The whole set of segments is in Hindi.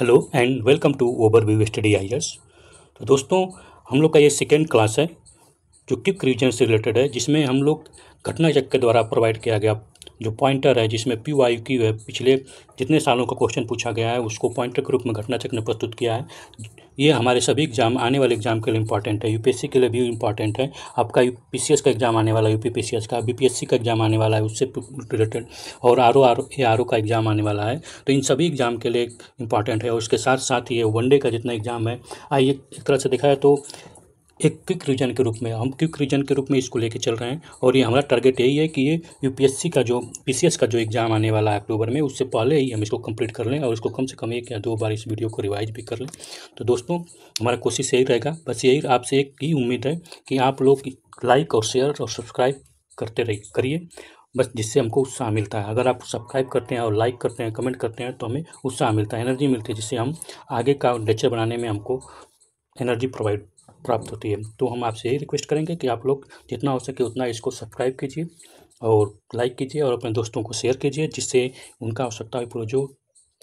Hello and welcome to view study आइयर्स तो दोस्तों हम लोग का ये सेकेंड क्लास है जो क्विक रिविजन से रिलेटेड है जिसमें हम लोग घटना चक्र के द्वारा प्रोवाइड किया गया जो पॉइंटर है जिसमें पी वाई क्यू है पिछले जितने सालों का क्वेश्चन पूछा गया है उसको पॉइंटर के रूप में चक्र ने प्रस्तुत किया है ये हमारे सभी एग्जाम आने वाले एग्जाम के लिए इंपॉर्टेंट है यूपीएससी के लिए भी इंपॉर्टेंट है आपका यू का एग्जाम आने वाला है यूपीपीसीएस का बीपीएससी का एग्जाम आने वाला है उससे रिलेटेड और R O R A R O का एग्जाम आने वाला है तो इन सभी एग्जाम के लिए इंपॉर्टेंट है और उसके साथ साथ ये वनडे का जितना एग्जाम है आइए एक तरह से देखा है तो एक क्विक रीजन के रूप में हम क्विक रीजन के रूप में इसको लेके चल रहे हैं और ये हमारा टारगेट यही है कि ये यूपीएससी का जो पीसीएस का जो एग्ज़ाम आने वाला है अक्टूबर में उससे पहले ही हम इसको कंप्लीट कर लें और इसको कम से कम एक या दो बार इस वीडियो को रिवाइज भी कर लें तो दोस्तों हमारा कोशिश यही रहेगा बस यही आपसे एक ही उम्मीद है कि आप लोग लाइक और शेयर और सब्सक्राइब करते रहिए करिए बस जिससे हमको उत्साह मिलता है अगर आप सब्सक्राइब करते हैं और लाइक करते हैं कमेंट करते हैं तो हमें उत्साह मिलता है एनर्जी मिलती है जिससे हम आगे का लेक्चर बनाने में हमको एनर्जी प्रोवाइड प्राप्त होती है तो हम आपसे यही रिक्वेस्ट करेंगे कि आप लोग जितना हो सके उतना इसको सब्सक्राइब कीजिए और लाइक कीजिए और अपने दोस्तों को शेयर कीजिए जिससे उनका आवश्यकता पूरी जो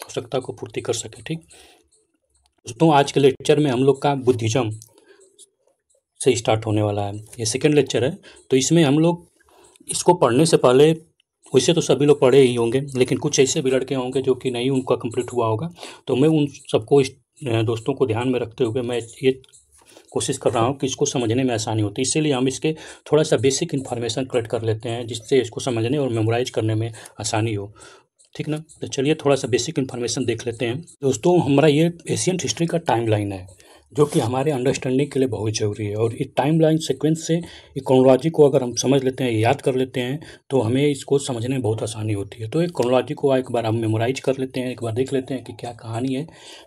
आवश्यकता को पूर्ति कर सके ठीक दोस्तों आज के लेक्चर में हम लोग का बुद्धिज़्म से स्टार्ट होने वाला है ये सेकेंड लेक्चर है तो इसमें हम लोग इसको पढ़ने से पहले वैसे तो सभी लोग पढ़े ही होंगे लेकिन कुछ ऐसे भी लड़के होंगे जो कि नहीं उनका कंप्लीट हुआ होगा तो मैं उन सबको दोस्तों को ध्यान में रखते हुए मैं ये कोशिश कर रहा हूँ कि इसको समझने में आसानी होती है इसीलिए हम इसके थोड़ा सा बेसिक इन्फॉर्मेशन कलेक्ट कर लेते हैं जिससे इसको समझने और मेमोराइज करने में आसानी हो ठीक ना तो चलिए थोड़ा सा बेसिक इन्फॉर्मेशन देख लेते हैं दोस्तों हमारा ये एशियन हिस्ट्री का टाइम लाइन है जो कि हमारे अंडरस्टैंडिंग के लिए बहुत ज़रूरी है और इस टाइम लाइन सिक्वेंस से एक क्रोनोलॉजी को अगर हम समझ लेते हैं याद कर लेते हैं तो हमें इसको समझने में बहुत आसानी होती है तो एक क्रोनोलॉजी को एक बार हम मेमोराइज कर लेते हैं एक बार देख लेते हैं कि क्या कहानी है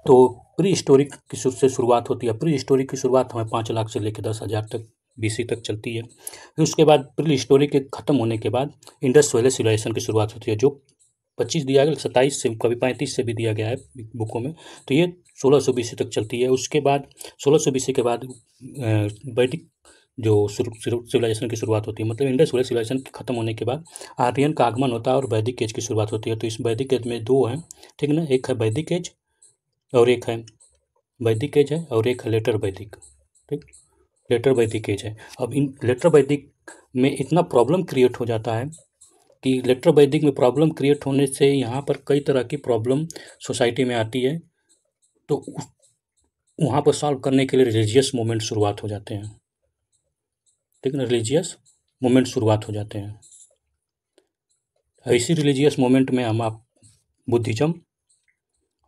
तो प्री हिस्टोरिक की से शुरुआत होती है प्री हिस्टोरिक की शुरुआत हमें पाँच लाख से लेकर दस हज़ार तक बी तक चलती है फिर उसके बाद प्री हिस्टोरिक के ख़त्म होने के बाद इंडस वैले सिविलाइजेशन की शुरुआत होती है जो पच्चीस दिया गया सत्ताईस से कभी पैंतीस से भी दिया गया है बुकों में तो ये सोलह सौ बीस तक चलती है उसके बाद सोलह सौ बीस के बाद वैदिक जो सिविलाइजेशन की शुरुआत होती है मतलब इंडस वैली सिविलाइजेशन खत्म होने के बाद आर्यन का आगमन होता है और वैदिक एज की शुरुआत होती है तो इस वैदिक एज में दो हैं ठीक ना एक है वैदिक एज और एक है वैदिक एज है और एक है लेटर वैदिक ठीक लेटर वैदिक एज है अब इन लेटर वैदिक में इतना प्रॉब्लम क्रिएट हो जाता है कि इलेक्ट्रोवैदिक में प्रॉब्लम क्रिएट होने से यहाँ पर कई तरह की प्रॉब्लम सोसाइटी में आती है तो वहाँ पर सॉल्व करने के लिए रिलीजियस मोमेंट शुरुआत हो जाते हैं ठीक है ना रिलीजियस मोमेंट शुरुआत हो जाते हैं इसी रिलीजियस मोमेंट में हम आप बुद्धिज़्म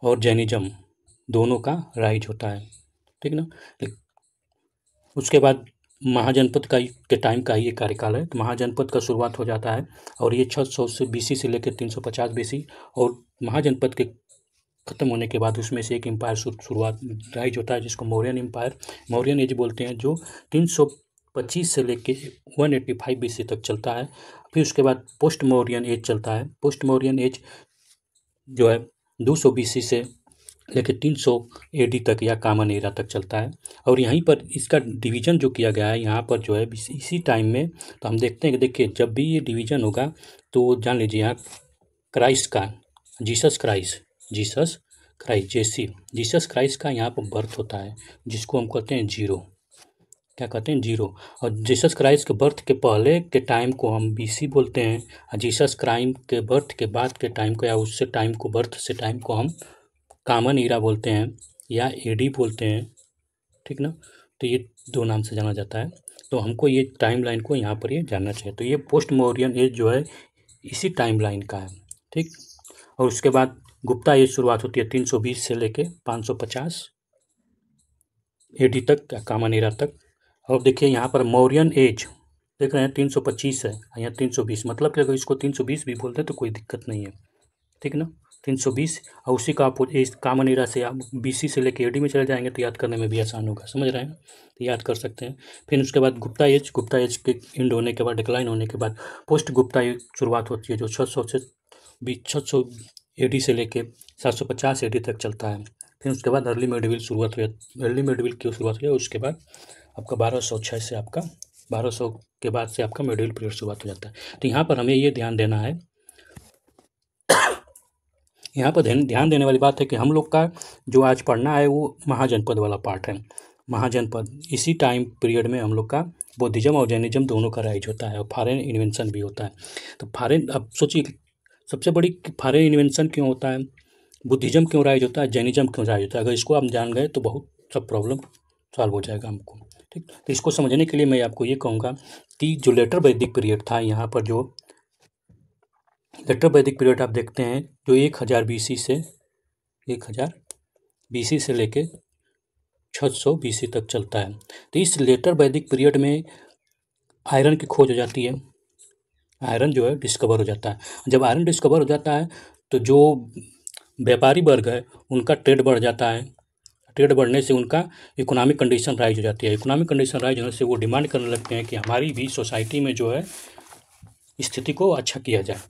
और जैनिज़्म दोनों का राइज होता है ठीक ना उसके बाद महाजनपद का के टाइम का ही ये कार्यकाल है तो महाजनपद का शुरुआत हो जाता है और ये छः सौ से बी से लेकर तीन सौ पचास बी और महाजनपद के ख़त्म होने के बाद उसमें से एक एम्पायर शुरुआत राइज होता है जिसको मौर्यन एम्पायर मौर्यन एज बोलते हैं जो तीन सौ पच्चीस से लेकर वन एट्टी फाइव बी तक चलता है फिर उसके बाद पोस्ट मौर्यन एज चलता है पोस्ट मौर्यन एज जो है दो सौ से लेकिन तीन सौ ए तक या कामन एरा तक चलता है और यहीं पर इसका डिवीजन जो किया गया है यहाँ पर जो है इसी टाइम में तो हम देखते हैं कि देखिए जब भी ये डिवीजन होगा तो जान लीजिए यहाँ क्राइस्ट का जीसस क्राइस्ट जीसस क्राइस्ट जेसी जीसस क्राइस्ट का यहाँ पर बर्थ होता है जिसको हम कहते हैं जीरो क्या कहते हैं जीरो और जीसस क्राइस्ट के बर्थ के पहले के टाइम को हम बीसी बोलते हैं और जीसस क्राइम के बर्थ के बाद के टाइम को या उससे टाइम को बर्थ से टाइम को हम कामन ईरा बोलते हैं या एडी बोलते हैं ठीक ना तो ये दो नाम से जाना जाता है तो हमको ये टाइम लाइन को यहाँ पर ये जानना चाहिए तो ये पोस्ट मौर्यन एज जो है इसी टाइम लाइन का है ठीक और उसके बाद गुप्ता एज शुरुआत होती है 320 से लेके 550 एडी तक या कामन एरा तक और देखिए यहाँ पर मौर्यन एज देख रहे हैं पच्चीस है यहाँ बीस मतलब कि अगर इसको बीस भी बोलते हैं तो कोई दिक्कत नहीं है ठीक ना तीन सौ बीस और उसी का इस कामन एरा से आप बी सी से लेकर ए में चले जाएंगे तो याद करने में भी आसान होगा समझ रहे हैं तो याद कर सकते हैं फिर उसके बाद गुप्ता एज गुप्ता एज के एंड होने के बाद डिक्लाइन होने के बाद पोस्ट गुप्ता एज शुरुआत होती है जो छः सौ से बीस छः सौ ए से लेकर सात सौ पचास ए तक चलता है फिर उसके बाद अर्ली मेडिविल शुरुआत हुई अर्ली मेडिविल की शुरुआत हुई उसके बाद आपका बारह सौ छः से आपका बारह सौ के बाद से आपका मेडिविल पीरियड शुरुआत हो जाता है तो यहाँ पर हमें ये ध्यान देना है यहाँ पर ध्यान देने वाली बात है कि हम लोग का जो आज पढ़ना है वो महाजनपद वाला पार्ट है महाजनपद इसी टाइम पीरियड में हम लोग का बौद्धिज़्म और जैनिज़्म दोनों का राइज होता है और फॉरेन इन्वेंशन भी होता है तो फॉरेन अब सोचिए सबसे बड़ी फॉरेन इन्वेंशन क्यों होता है बुद्धिज़्म क्यों राइज होता है जैनिज़्म क्यों राइज होता है अगर इसको आप जान गए तो बहुत सब प्रॉब्लम सॉल्व हो जाएगा हमको ठीक तो इसको समझने के लिए मैं आपको ये कहूँगा कि जो लेटर वैदिक पीरियड था यहाँ पर जो लेटर वैदिक पीरियड आप देखते हैं जो एक हज़ार बीसी से एक हज़ार बीसी से लेके छः सौ बीसी तक चलता है तो इस लेटर वैदिक पीरियड में आयरन की खोज हो जाती है आयरन जो है डिस्कवर हो जाता है जब आयरन डिस्कवर हो जाता है तो जो व्यापारी वर्ग है उनका ट्रेड बढ़ जाता है ट्रेड बढ़ने से उनका इकोनॉमिक कंडीशन राइज हो जाती है इकोनॉमिक कंडीशन राइज होने से वो डिमांड करने लगते हैं कि हमारी भी सोसाइटी में जो है स्थिति को अच्छा किया जाए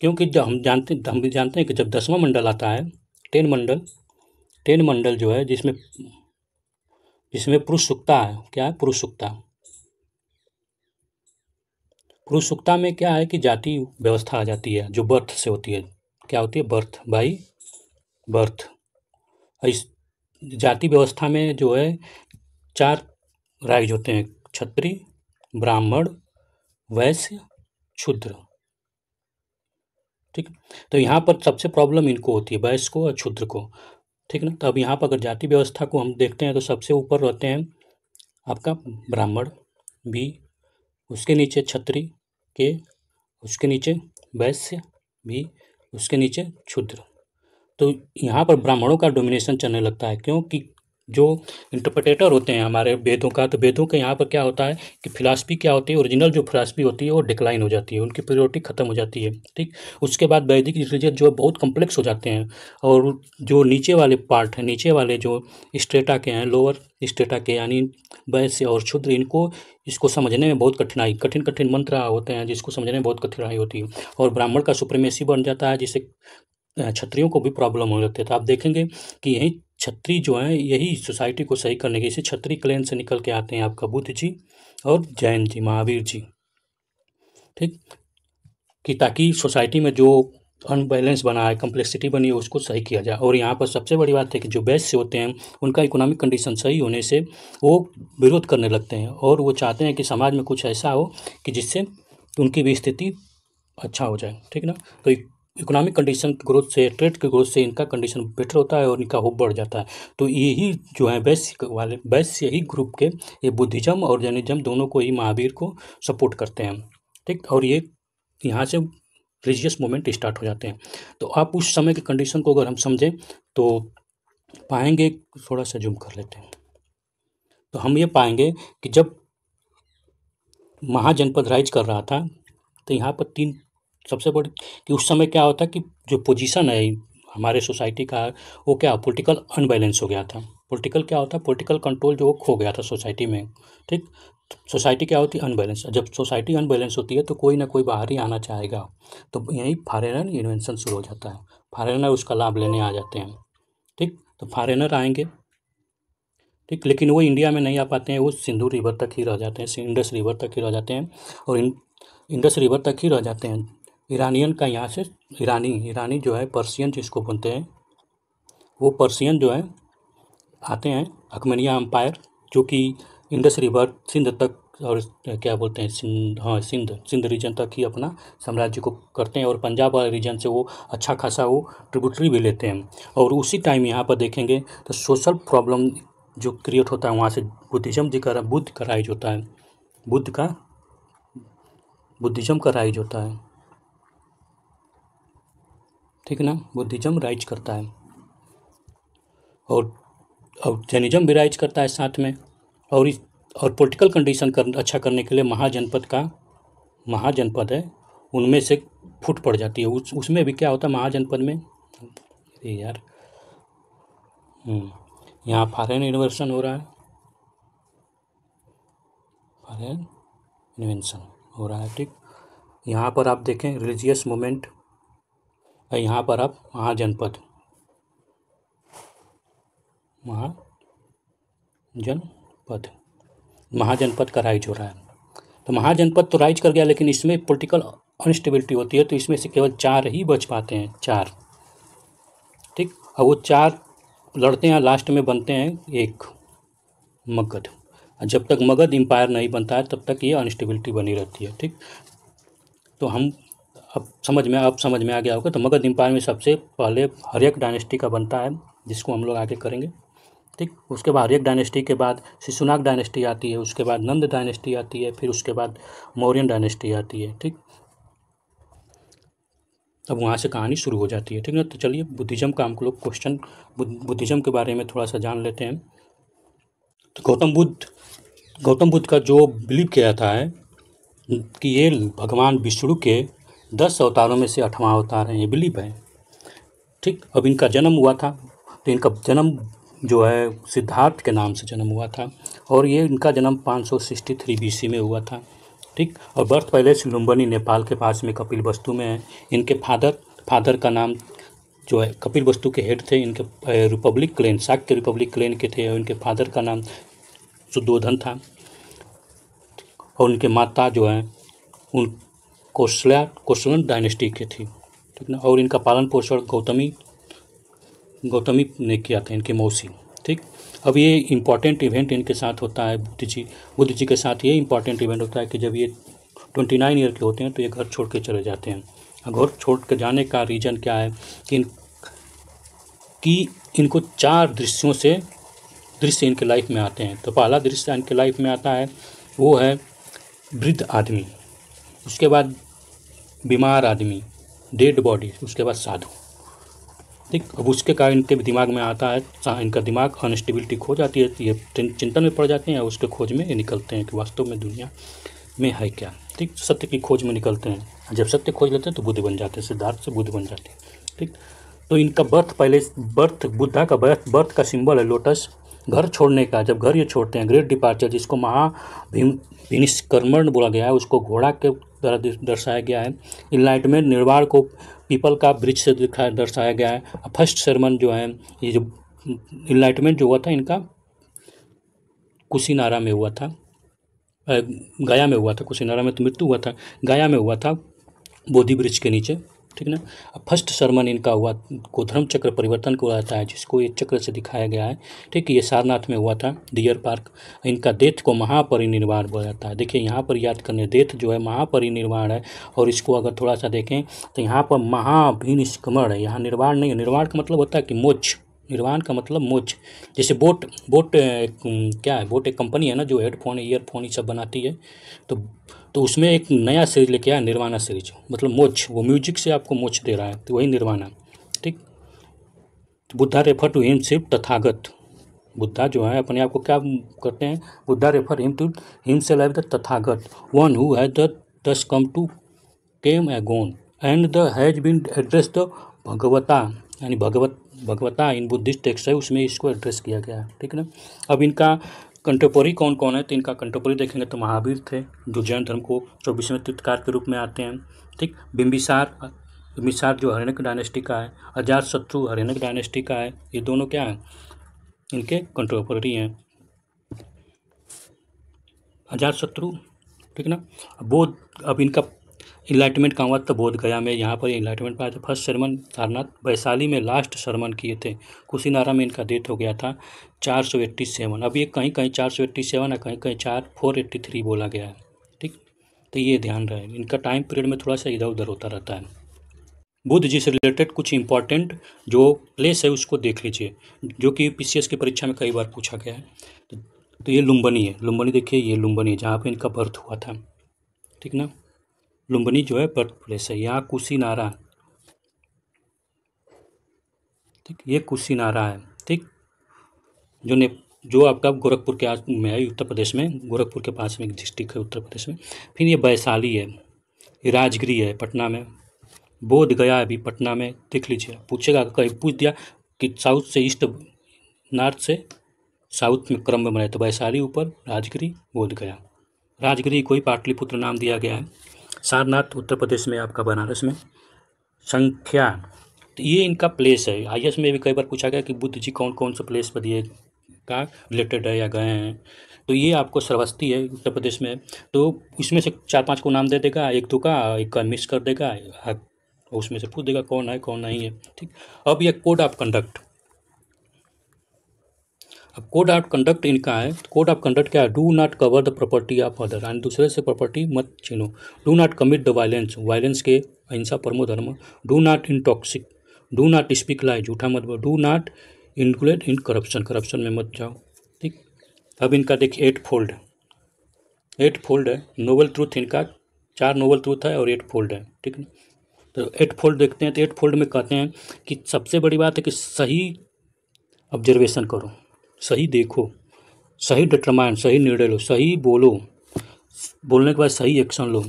क्योंकि जब हम जानते हम भी जानते हैं कि जब दसवां मंडल आता है टेन मंडल टेन मंडल जो है जिसमें जिसमें पुरुष सुक्ता है क्या है पुरुष सुक्ता पुरुष सुक्ता में क्या है कि जाति व्यवस्था आ जाती है जो बर्थ से होती है क्या होती है बर्थ बाई बर्थ इस जाति व्यवस्था में जो है चार राइज होते हैं क्षत्रिय ब्राह्मण वैश्य क्षुद्र ठीक तो हम्म। यहाँ पर सबसे प्रॉब्लम इनको होती है वैश्य को और क्षुद्र को ठीक ना तो अब यहाँ पर अगर जाति व्यवस्था को हम देखते हैं तो सबसे ऊपर रहते हैं आपका ब्राह्मण भी उसके नीचे छत्री के उसके नीचे वैश्य भी उसके नीचे क्षुद्र तो यहाँ पर ब्राह्मणों का डोमिनेशन चलने लगता है क्योंकि जो इंटरप्रटेटर होते हैं हमारे वेदों का तो वेदों के यहाँ पर क्या होता है कि फिलासफी क्या होती है ओरिजिनल जो फिलासफी होती है वो डिक्लाइन हो जाती है उनकी प्योरिटी खत्म हो जाती है ठीक उसके बाद वैदिक लिटरेचर जो बहुत कम्प्लेक्स हो जाते हैं और जो नीचे वाले पार्ट हैं नीचे वाले जो स्टेटा के हैं लोअर स्टेटा के यानी वैश्य और क्षुद्र इनको इसको समझने में बहुत कठिनाई कठिन कठिन मंत्र होते हैं जिसको समझने में बहुत कठिनाई होती है और ब्राह्मण का सुप्रीमेसी बन जाता है जिससे क्षत्रियों को भी प्रॉब्लम हो जाती है तो आप देखेंगे कि यही छत्री जो हैं यही सोसाइटी को सही करने के इसे छत्री क्लैन से निकल के आते हैं आपका बुद्ध जी और जैन जी महावीर जी ठीक कि ताकि सोसाइटी में जो अनबैलेंस बना है कम्प्लेक्सिटी बनी है उसको सही किया जाए और यहाँ पर सबसे बड़ी बात है कि जो वैश्य होते हैं उनका इकोनॉमिक कंडीशन सही होने से वो विरोध करने लगते हैं और वो चाहते हैं कि समाज में कुछ ऐसा हो कि जिससे उनकी भी स्थिति अच्छा हो जाए ठीक ना तो इकोनॉमिक कंडीशन की ग्रोथ से ट्रेड की ग्रोथ से इनका कंडीशन बेटर होता है और इनका होप बढ़ जाता है तो यही जो है वैश्य वाले वैश्य ही ग्रुप के ये बुद्धिज्म और जैनिज्म दोनों को ही महावीर को सपोर्ट करते हैं ठीक और ये यहाँ से रिलीजियस मोमेंट स्टार्ट हो जाते हैं तो आप उस समय के कंडीशन को अगर हम समझें तो पाएंगे थोड़ा सा जूम कर लेते हैं तो हम ये पाएंगे कि जब महाजनपद राइज कर रहा था तो यहाँ पर तीन सबसे बड़ी कि उस समय क्या होता कि जो पोजीशन है हमारे सोसाइटी का वो क्या पॉलिटिकल अनबैलेंस हो गया था पॉलिटिकल क्या होता है पोलिटिकल कंट्रोल जो खो गया था सोसाइटी में ठीक सोसाइटी क्या होती है अनबैलेंस जब सोसाइटी अनबैलेंस होती है तो कोई ना कोई बाहर ही आना चाहेगा तो यहीं फॉरेनर इन्वेंशन शुरू हो जाता है फॉरेनर उसका लाभ लेने आ जाते हैं ठीक तो फॉरेनर आएंगे ठीक लेकिन वो इंडिया में नहीं आ पाते हैं वो सिंधु रिवर तक ही रह जाते हैं इंडस रिवर तक ही रह जाते हैं और इंडस रिवर तक ही रह जाते हैं ईरानियन का यहाँ से ईरानी ईरानी जो है पर्सियन जिसको बोलते हैं वो पर्सियन जो है आते हैं अकमनिया अम्पायर जो कि इंडस रिवर सिंध तक और क्या बोलते हैं सिंध हाँ सिंध सिंध रीजन तक ही अपना साम्राज्य को करते हैं और पंजाब वाले रीजन से वो अच्छा खासा वो ट्रिब्यूटरी भी लेते हैं और उसी टाइम यहाँ पर देखेंगे तो सोशल प्रॉब्लम जो क्रिएट होता है वहाँ से बुद्धिज़्म जी का बुद्ध का राइज होता है बुद्ध का बुद्धिज़्म का राइज होता है ठीक है ना बुद्धिज्म राइज करता है और और जैनिज्म भी राइज करता है साथ में और इस और पॉलिटिकल कंडीशन कर अच्छा करने के लिए महाजनपद का महाजनपद है उनमें से फुट पड़ जाती है उस उसमें भी क्या होता है महाजनपद में अरे यार हम्म, यहाँ फॉरेन इन्वेंशन हो रहा है फॉरेन इन्वेंशन हो रहा है ठीक यहाँ पर आप देखें रिलीजियस मोमेंट और यहाँ पर आप महाजनपद महाजनपद महाजनपद का राइज हो रहा है तो महाजनपद तो राइज कर गया लेकिन इसमें पॉलिटिकल अनस्टेबिलिटी होती है तो इसमें से केवल चार ही बच पाते हैं चार ठीक और वो चार लड़ते हैं लास्ट में बनते हैं एक मगध जब तक मगध एम्पायर नहीं बनता है तब तक ये अनस्टेबिलिटी बनी रहती है ठीक तो हम अब समझ में अब समझ में आ गया होगा तो मगध एम्पायर में सबसे पहले हरियक डायनेस्टी का बनता है जिसको हम लोग आगे करेंगे ठीक उसके बाद हरियक डायनेस्टी के बाद शिशुनाग डायनेस्टी आती है उसके बाद नंद डायनेस्टी आती है फिर उसके बाद मौर्यन डायनेस्टी आती है ठीक अब वहाँ से कहानी शुरू हो जाती है ठीक है तो चलिए बुद्धिज़्म का हम लोग क्वेश्चन बुद्धिज़्म के बारे में थोड़ा सा जान लेते हैं तो गौतम बुद्ध गौतम बुद्ध का जो बिलीव किया था है कि ये भगवान विष्णु के दस अवतारों में से अठवा अवतार हैं ये बिलीप है ठीक अब इनका जन्म हुआ था तो इनका जन्म जो है सिद्धार्थ के नाम से जन्म हुआ था और ये इनका जन्म पाँच सौ सिक्सटी थ्री बी में हुआ था ठीक और बर्थ पैलेस लुम्बनी नेपाल के पास में कपिल वस्तु में है इनके फादर फादर का नाम जो है कपिल वस्तु के हेड थे इनके रिपब्लिक क्लेन साक के रिपब्लिक क्लेन के थे और इनके फादर का नाम सुदोधन था और उनके माता जो हैं उन कौशल्या कौशलन डायनेस्टी के थी ठीक ना और इनका पालन पोषण गौतमी गौतमी ने किया था इनके मौसी ठीक अब ये इम्पॉर्टेंट इवेंट इनके साथ होता है बुद्ध जी बुद्ध जी के साथ ये इम्पॉर्टेंट इवेंट होता है कि जब ये ट्वेंटी नाइन ईयर के होते हैं तो ये घर छोड़ के चले जाते हैं घर छोड़ के जाने का रीज़न क्या है कि इन कि इनको चार दृश्यों से दृश्य इनके लाइफ में आते हैं तो पहला दृश्य इनके लाइफ में आता है वो है वृद्ध आदमी उसके बाद बीमार आदमी डेड बॉडी उसके बाद साधु ठीक अब उसके कारण इनके दिमाग में आता है इनका दिमाग अनस्टेबिलिटी खो जाती है तो ये चिंतन में पड़ जाते हैं और उसके खोज में ये निकलते हैं कि वास्तव में दुनिया में है क्या ठीक सत्य की खोज में निकलते हैं जब सत्य खोज लेते हैं तो बुद्ध बन जाते हैं सिद्धार्थ से बुद्ध बन जाते हैं ठीक तो इनका बर्थ पहले बर्थ बुद्धा का बर्थ बर्थ का सिंबल है लोटस घर छोड़ने का जब घर ये छोड़ते हैं ग्रेट डिपार्चर जिसको महा भीम बोला गया है उसको घोड़ा के द्वारा दर्शाया गया है इनलाइटमेंट निर्वाण को पीपल का वृक्ष से दर्शाया गया है फर्स्ट शर्मन जो है ये जो इनलाइटमेंट जो हुआ था इनका कुशीनारा में हुआ था गया में हुआ था कुशीनारा में तो मृत्यु हुआ था गया में हुआ था बोधि ब्रिज के नीचे ठीक है ना अब फर्स्ट शर्मन इनका हुआ को धर्म चक्र परिवर्तन को रहता है जिसको ये चक्र से दिखाया गया है ठीक ये सारनाथ में हुआ था डियर पार्क इनका डेथ को महापरिनिर्वाण बोला जाता है देखिए यहाँ पर याद करने डेथ जो है महापरिनिर्वाण है और इसको अगर थोड़ा सा देखें तो यहाँ पर महाभिनिष्क्रमण है यहाँ निर्वाण नहीं है निर्वाण का मतलब होता है कि मोक्ष निर्वाण का मतलब मोच जैसे बोट बोट क्या है बोट एक कंपनी है ना जो हेडफोन ईयरफोन ये सब बनाती है तो तो उसमें एक नया सीरीज लेके आया निर्वाणा सीरीज मतलब मोक्ष वो म्यूजिक से आपको मोक्ष दे रहा है तो वही निर्वाणा ठीक तो बुद्धा रेफर टू हिम सिर्फ तथागत बुद्धा जो है अपने आप को क्या करते हैं Buddha refer him to him से live the Tathagata one who has thus come to came a gone and the has been address the Bhagavata यानी भगवत भगवता इन बुद्धिस्ट टेक्स्ट है उसमें इसको एड्रेस किया गया है ठीक है ना अब इनका कंटेम्पोरी कौन कौन है तो इनका कंटेम्पोरी देखेंगे तो महावीर थे जो जैन धर्म को चौबीसवें तीर्थकार के रूप में आते हैं ठीक बिम्बिसार बिम्बिसार जो हरिणक डायनेस्टी का है अजात शत्रु हरिणक डायनेस्टी का है ये दोनों क्या हैं इनके कंटेम्पोरी हैं अजात शत्रु ठीक ना बोध अब इनका इलाइटमेंट का तो बोध गया में यहाँ पर इलाइटमेंट पाया था फर्स्ट शर्मन सारनाथ वैशाली में लास्ट शर्मन किए थे कुशीनारा में इनका डेथ हो गया था चार सौ एट्टी सेवन अब ये कहीं कहीं चार सौ एट्टी सेवन है कहीं कहीं चार फोर एट्टी थ्री बोला गया है ठीक तो ये ध्यान रहे इनका टाइम पीरियड में थोड़ा सा इधर उधर होता रहता है बुद्ध जी से रिलेटेड कुछ इंपॉर्टेंट जो प्लेस है उसको देख लीजिए जो कि एस की परीक्षा में कई बार पूछा गया है तो ये लुम्बनी है लुम्बनी देखिए ये लुम्बनी है जहाँ पर इनका बर्थ हुआ था ठीक ना लुम्बनी जो है बर्थ प्लेस है यहाँ कुशीनारा ठीक ये कुशीनारा है ठीक जो ने जो आपका गोरखपुर के आज में है उत्तर प्रदेश में गोरखपुर के पास में एक डिस्ट्रिक्ट है उत्तर प्रदेश में फिर ये वैशाली है राजगिरी है पटना में बोध गया अभी पटना में देख लीजिए पूछेगा कहीं पूछ दिया कि साउथ से ईस्ट नॉर्थ से साउथ में क्रम में बनाए तो वैशाली ऊपर राजगिरी बोध गया राजगिरी कोई पाटलिपुत्र नाम दिया गया है सारनाथ उत्तर प्रदेश में आपका बनारस में संख्या तो ये इनका प्लेस है आई में भी कई बार पूछा गया कि बुद्ध जी कौन कौन से प्लेस पर दिए का रिलेटेड है या गए हैं तो ये आपको सर्वस्ती है उत्तर प्रदेश में तो इसमें से चार पांच को नाम दे देगा एक दो का एक का मिस कर देगा उसमें से पूछ देगा कौन है कौन नहीं है ठीक अब यह कोड ऑफ कंडक्ट अब कोड ऑफ कंडक्ट इनका है कोड ऑफ कंडक्ट क्या है do not cover the property of other यानी दूसरे से प्रॉपर्टी मत छीनो do not commit the violence violence के अहिंसा परमो धर्म do not in toxic do not speak lie झूठा मत do not inculcate in corruption corruption में मत जाओ ठीक अब इनका देखिए एट फोल्ड एट फोल्ड है नोबल ट्रूथ इनका चार नोबल ट्रूथ है और एट फोल्ड है ठीक ना तो एट फोल्ड देखते हैं तो एट फोल्ड में कहते हैं कि सबसे बड़ी बात है कि सही ऑब्जर्वेशन करो सही देखो सही डिटरमाइन सही निर्णय लो सही बोलो बोलने के बाद सही एक्शन लो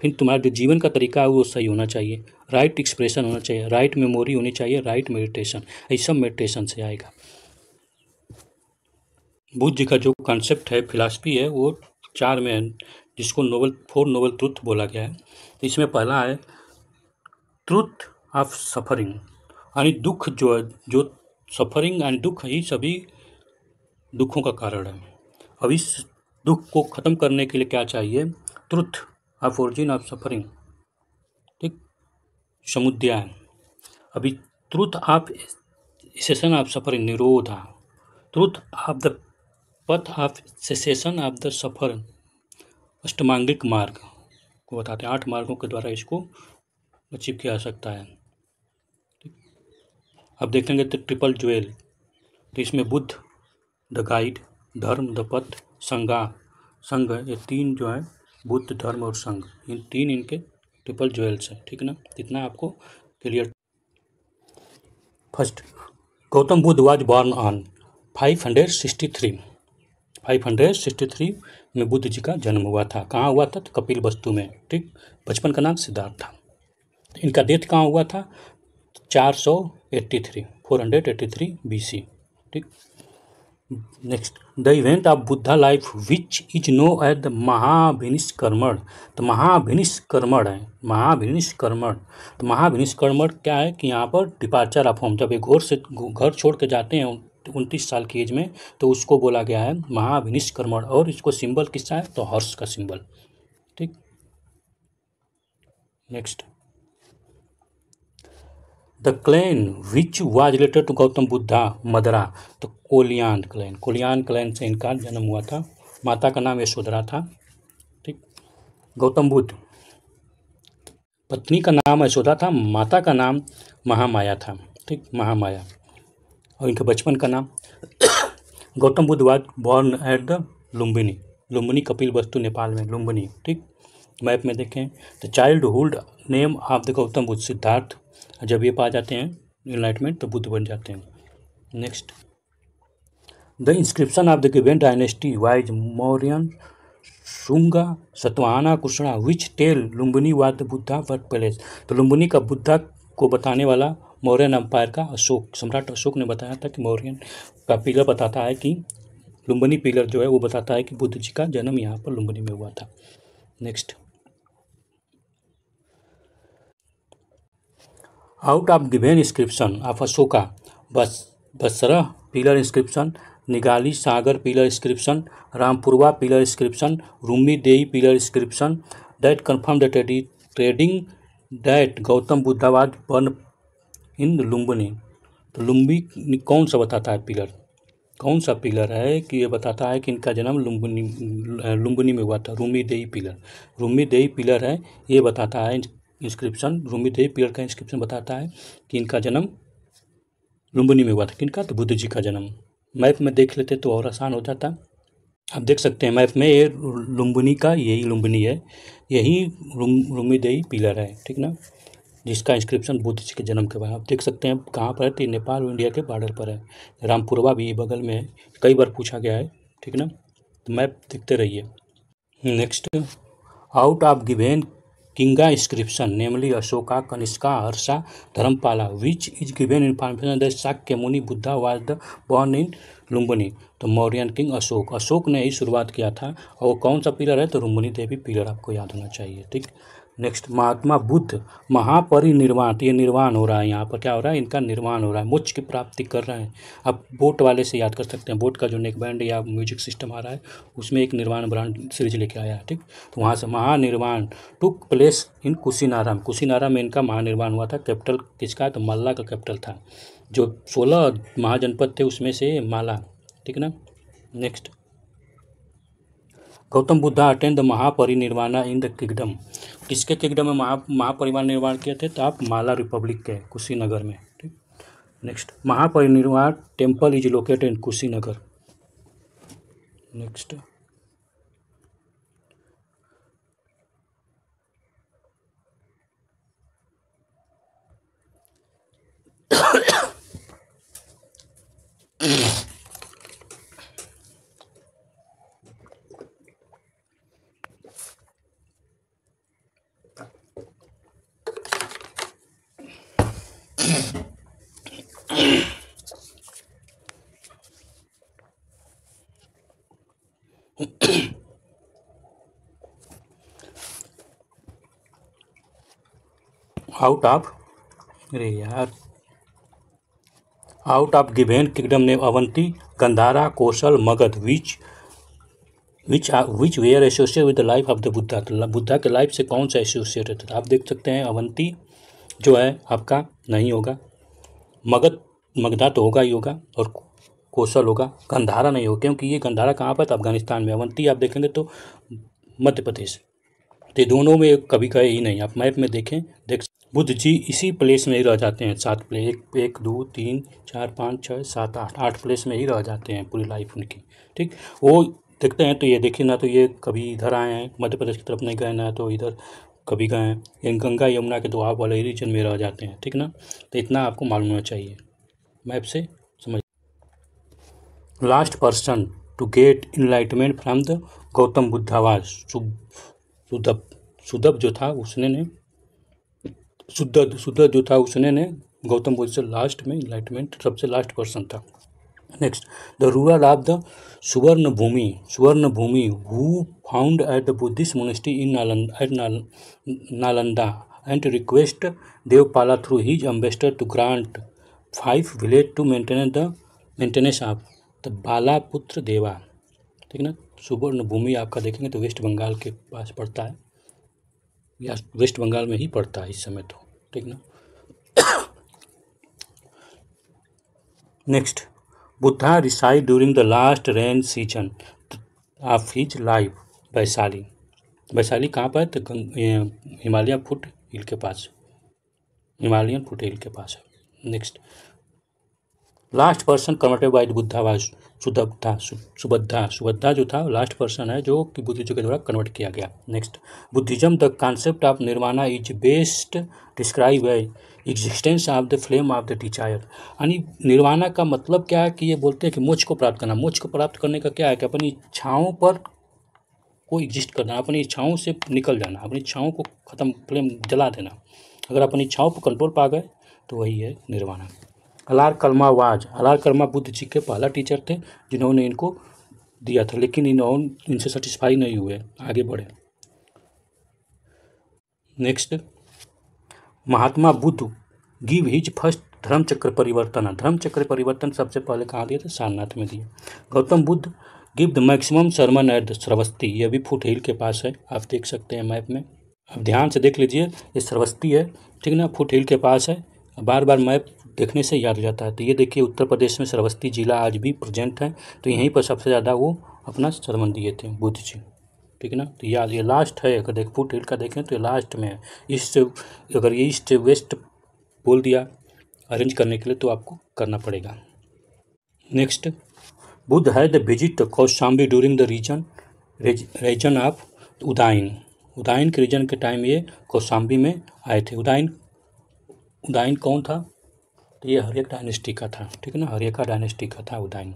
फिर तुम्हारा जो जीवन का तरीका है वो सही होना चाहिए राइट एक्सप्रेशन होना चाहिए राइट मेमोरी होनी चाहिए राइट मेडिटेशन ये सब मेडिटेशन से आएगा बुद्ध जी का जो कॉन्सेप्ट है फिलासफी है वो चार में है जिसको नोवल फोर नोवल ट्रुथ बोला गया है तो इसमें पहला है ट्रुथ ऑफ सफरिंग यानी दुख जो है जो सफरिंग एंड दुख ही सभी दुखों का कारण है अब इस दुख को ख़त्म करने के लिए क्या चाहिए truth of origin of suffering ठीक समुद्याय अभी truth of cessation of suffering निरोध truth of the path of cessation of the suffer अष्टमांगिक मार्ग को बताते हैं आठ मार्गों के द्वारा इसको अचीव किया जा सकता है अब देखेंगे तो ट्रिपल ज्वेल तो इसमें Buddha the guide Dharma the path Sangha संघ ये तीन जो है बुद्ध धर्म और संघ इन तीन इनके ट्रिपल ज्वेल्स हैं ठीक ना इतना आपको clear first Gautam Buddha was born on five five hundred hundred sixty three sixty three में बुद्ध जी का जन्म हुआ था कहाँ हुआ था तो कपिल वस्तु में ठीक बचपन का नाम सिद्धार्थ था इनका डेथ कहाँ हुआ था चार सौ eighty eighty three four hundred three B C ठीक next the event of Buddha life which is known at the Mahabhinishkramana तो महाभिनिष्कर्मण है महाभिनिष्कर्मण तो महाभिनिष्कर्मण क्या है कि यहाँ पर डिपार्चर ऑफ होम जब एक घोर से घर छोड़ के जाते हैं उनतीस साल की एज में तो उसको बोला गया है महाभिनिष्कर्मण और इसको सिंबल किसका है तो हर्ष का सिंबल ठीक next the clan which was related to Gautam Buddha mother तो कोलियान क्लैन कोलियान क्लैन से इनका जन्म हुआ था माता का नाम यशोधरा था ठीक गौतम बुद्ध पत्नी का नाम यशोधा था माता का नाम महामाया था ठीक महामाया और इनके बचपन का नाम Gautam Buddha was born at the Lumbini Lumbini Kapilavastu Nepal में लुम्बिनी ठीक मैप में देखें the childhood name of the Gautam Buddha Siddhartha जब ये पा जाते हैं इन्लाइटमेंट तो बुद्ध बन जाते हैं next the inscription of the given dynasty wise Mauryan Shunga Satavahana Kushana which tell Lumbini was Buddha what palace तो लुम्बनी का बुद्धा को बताने वाला मौर्यन अम्पायर का अशोक सम्राट अशोक ने बताया था कि मौर्यन का पिलर बताता है कि लुम्बनी पिलर जो है वो बताता है कि बुद्ध जी का जन्म यहाँ पर लुम्बनी में हुआ था next out of the main inscription of Ashoka बस Basarh pillar inscription Nigali Sagar pillar inscription Rampurva pillar inscription Rummindei pillar inscription that confirm the trading date Gautam Buddha was born in Lumbini तो लुम्बी कौन सा बताता है पिलर कौन सा पिलर है कि ये बताता है कि इनका जन्म लुम्बनी लुम्बनी में हुआ था रूमी देई पिलर रूमी देई पिलर है ये बताता है इंस्क्रिप्शन रूमी देवी पीरियड का इंस्क्रिप्शन बताता है कि इनका जन्म लुम्बनी में हुआ था किनका तो बुद्ध जी का जन्म मैप में देख लेते तो और आसान हो जाता आप देख सकते हैं मैप में ये लुम्बनी का यही लुम्बनी है यही रूमिदेई पिलर है ठीक ना जिसका इंस्क्रिप्शन बुद्ध जी के जन्म के बाद आप देख सकते हैं कहाँ पर है तो नेपाल और इंडिया के बॉर्डर पर है रामपुरवा भी बगल में है कई बार पूछा गया है ठीक ना तो मैप देखते रहिए next out of given king inscription namely Ashoka Kanishka Harsha Dharmapala which is given information Shakyamuni Buddha was the born in Lumbini तो मौर्यन किंग अशोक अशोक ने ही शुरुआत किया था और कौन सा पिलर है तो रुम्बनी देवी पिलर आपको याद होना चाहिए ठीक नेक्स्ट महात्मा बुद्ध महापरिनिर्वाण ये निर्वाण हो रहा है यहाँ पर क्या हो रहा है इनका निर्वाण हो रहा है मोक्ष की प्राप्ति कर रहे हैं आप बोट वाले से याद कर सकते हैं बोट का जो नेक बैंड या म्यूजिक सिस्टम आ रहा है उसमें एक निर्वाण ब्रांड सीरीज लेके आया है ठीक तो वहाँ से महानिर्वाण टुक प्लेस इन कुशीनाराम कुशीनाराम में इनका महानिर्वाण हुआ था कैपिटल किसका तो माला का कैपिटल था जो सोलह महाजनपद थे उसमें से माला ठीक ना next Gautam Buddha attend the Mahaparinirvana in the kingdom किसके किंगडम में महा महापरिवार निर्माण किए थे तो आप माला रिपब्लिक के कुशीनगर में ठीक next Mahaparinirvana temple is located in Kushinagar next out of अरे यार out of given kingdom name Avanti Gandhara Kaushal Magadh which which which were are associate with the life of the Buddha तो बुद्धा के लाइफ से कौन सा एसोसिएटेड था आप देख सकते हैं अवंती जो है आपका नहीं होगा मगध मगधा तो होगा ही होगा और कौशल होगा गंधारा नहीं होगा क्योंकि ये गंधारा कहाँ पर था अफगानिस्तान में अवंती आप देखेंगे तो मध्य प्रदेश तो दोनों में कभी कहे ही नहीं आप मैप में देखें देख सकते बुद्ध जी इसी प्लेस में ही रह जाते हैं सात प्लेस एक एक दो तीन चार पाँच छः सात आठ आठ प्लेस में ही रह जाते हैं पूरी लाइफ उनकी ठीक वो देखते हैं तो ये देखिए ना तो ये कभी इधर आए हैं मध्य प्रदेश की तरफ नहीं गए ना तो इधर कभी गए हैं ये गंगा यमुना के दुआब वाले रीजन में रह जाते हैं ठीक ना तो इतना आपको मालूम होना चाहिए मैप से समझ last person to get enlightenment from the Gautam Buddha was Subhadra Subhadra जो था उसने ने शुद्ध शुद्ध जो था उसने ने गौतम बुद्ध से लास्ट में इन्लाइटमेंट सबसे लास्ट पर्सन था next the ruler of the Suvarnabhumi Suvarnabhumi who found at the Buddhist monastery in Nalanda at Nalanda and request Devapala through his ambassador to grant five village to maintain the maintenance of the Balaputradeva ठीक है ना सुवर्ण भूमि आपका देखेंगे तो वेस्ट बंगाल के पास पड़ता है या वेस्ट बंगाल में ही पड़ता है इस समय तो ठीक ना next Buddha reside during the last rain season of his life Vaishali Vaishali कहाँ पर है तो हिमालय फुट हिल के पास हिमालयन फुट हिल के पास है next last person converted by Buddha Sudha Subhadda Subhadda जो था लास्ट पर्सन है जो कि बुद्धिज्म के द्वारा कन्वर्ट किया गया next Buddhism the concept of nirvana is best describe है existence of the flame of the desire यानी निर्वाणा का मतलब क्या है कि ये बोलते हैं कि मोक्ष को प्राप्त करना मोक्ष को प्राप्त करने का क्या है कि अपनी इच्छाओं पर को एग्जिस्ट करना अपनी इच्छाओं से निकल जाना अपनी इच्छाओं को ख़त्म फ्लेम जला देना अगर अपनी इच्छाओं पर कंट्रोल पा गए तो वही है निर्वाणा अलार कलमा वाज अलार कलमा बुद्ध जी के पहला टीचर थे जिन्होंने इनको दिया था लेकिन इन्होंने इनसे सेटिस्फाई नहीं हुए आगे बढ़े next Mahatma Buddha give his first Dharmachakra परिवर्तन धर्म चक्र परिवर्तन सबसे पहले कहाँ दिया था सारनाथ में दिया Gautam Buddha give the maximum sermon at Shravasti यह भी फुट हिल के पास है आप देख सकते हैं मैप में अब ध्यान से देख लीजिए ये सरवस्ती है ठीक ना फुट हिल के पास है बार बार मैप देखने से याद जाता है तो ये देखिए उत्तर प्रदेश में सरवस्ती जिला आज भी प्रेजेंट है तो यहीं पर सबसे ज़्यादा वो अपना श्रमण दिए थे बुद्ध जी ठीक है ना तो याद ये लास्ट है अगर देख फूट का देखें तो ये लास्ट में है ईस्ट अगर ये ईस्ट वेस्ट बोल दिया अरेंज करने के लिए तो आपको करना पड़ेगा नेक्स्ट बुद्ध है the visit Kaushambi during the reign reign of Udayan Udayan के रीजन के टाइम ये कौशाम्बी में आए थे उदायन उदायन कौन था तो ये हरेक डायनेस्टी का था ठीक है ना हरेका डायनेस्टी का था Udayan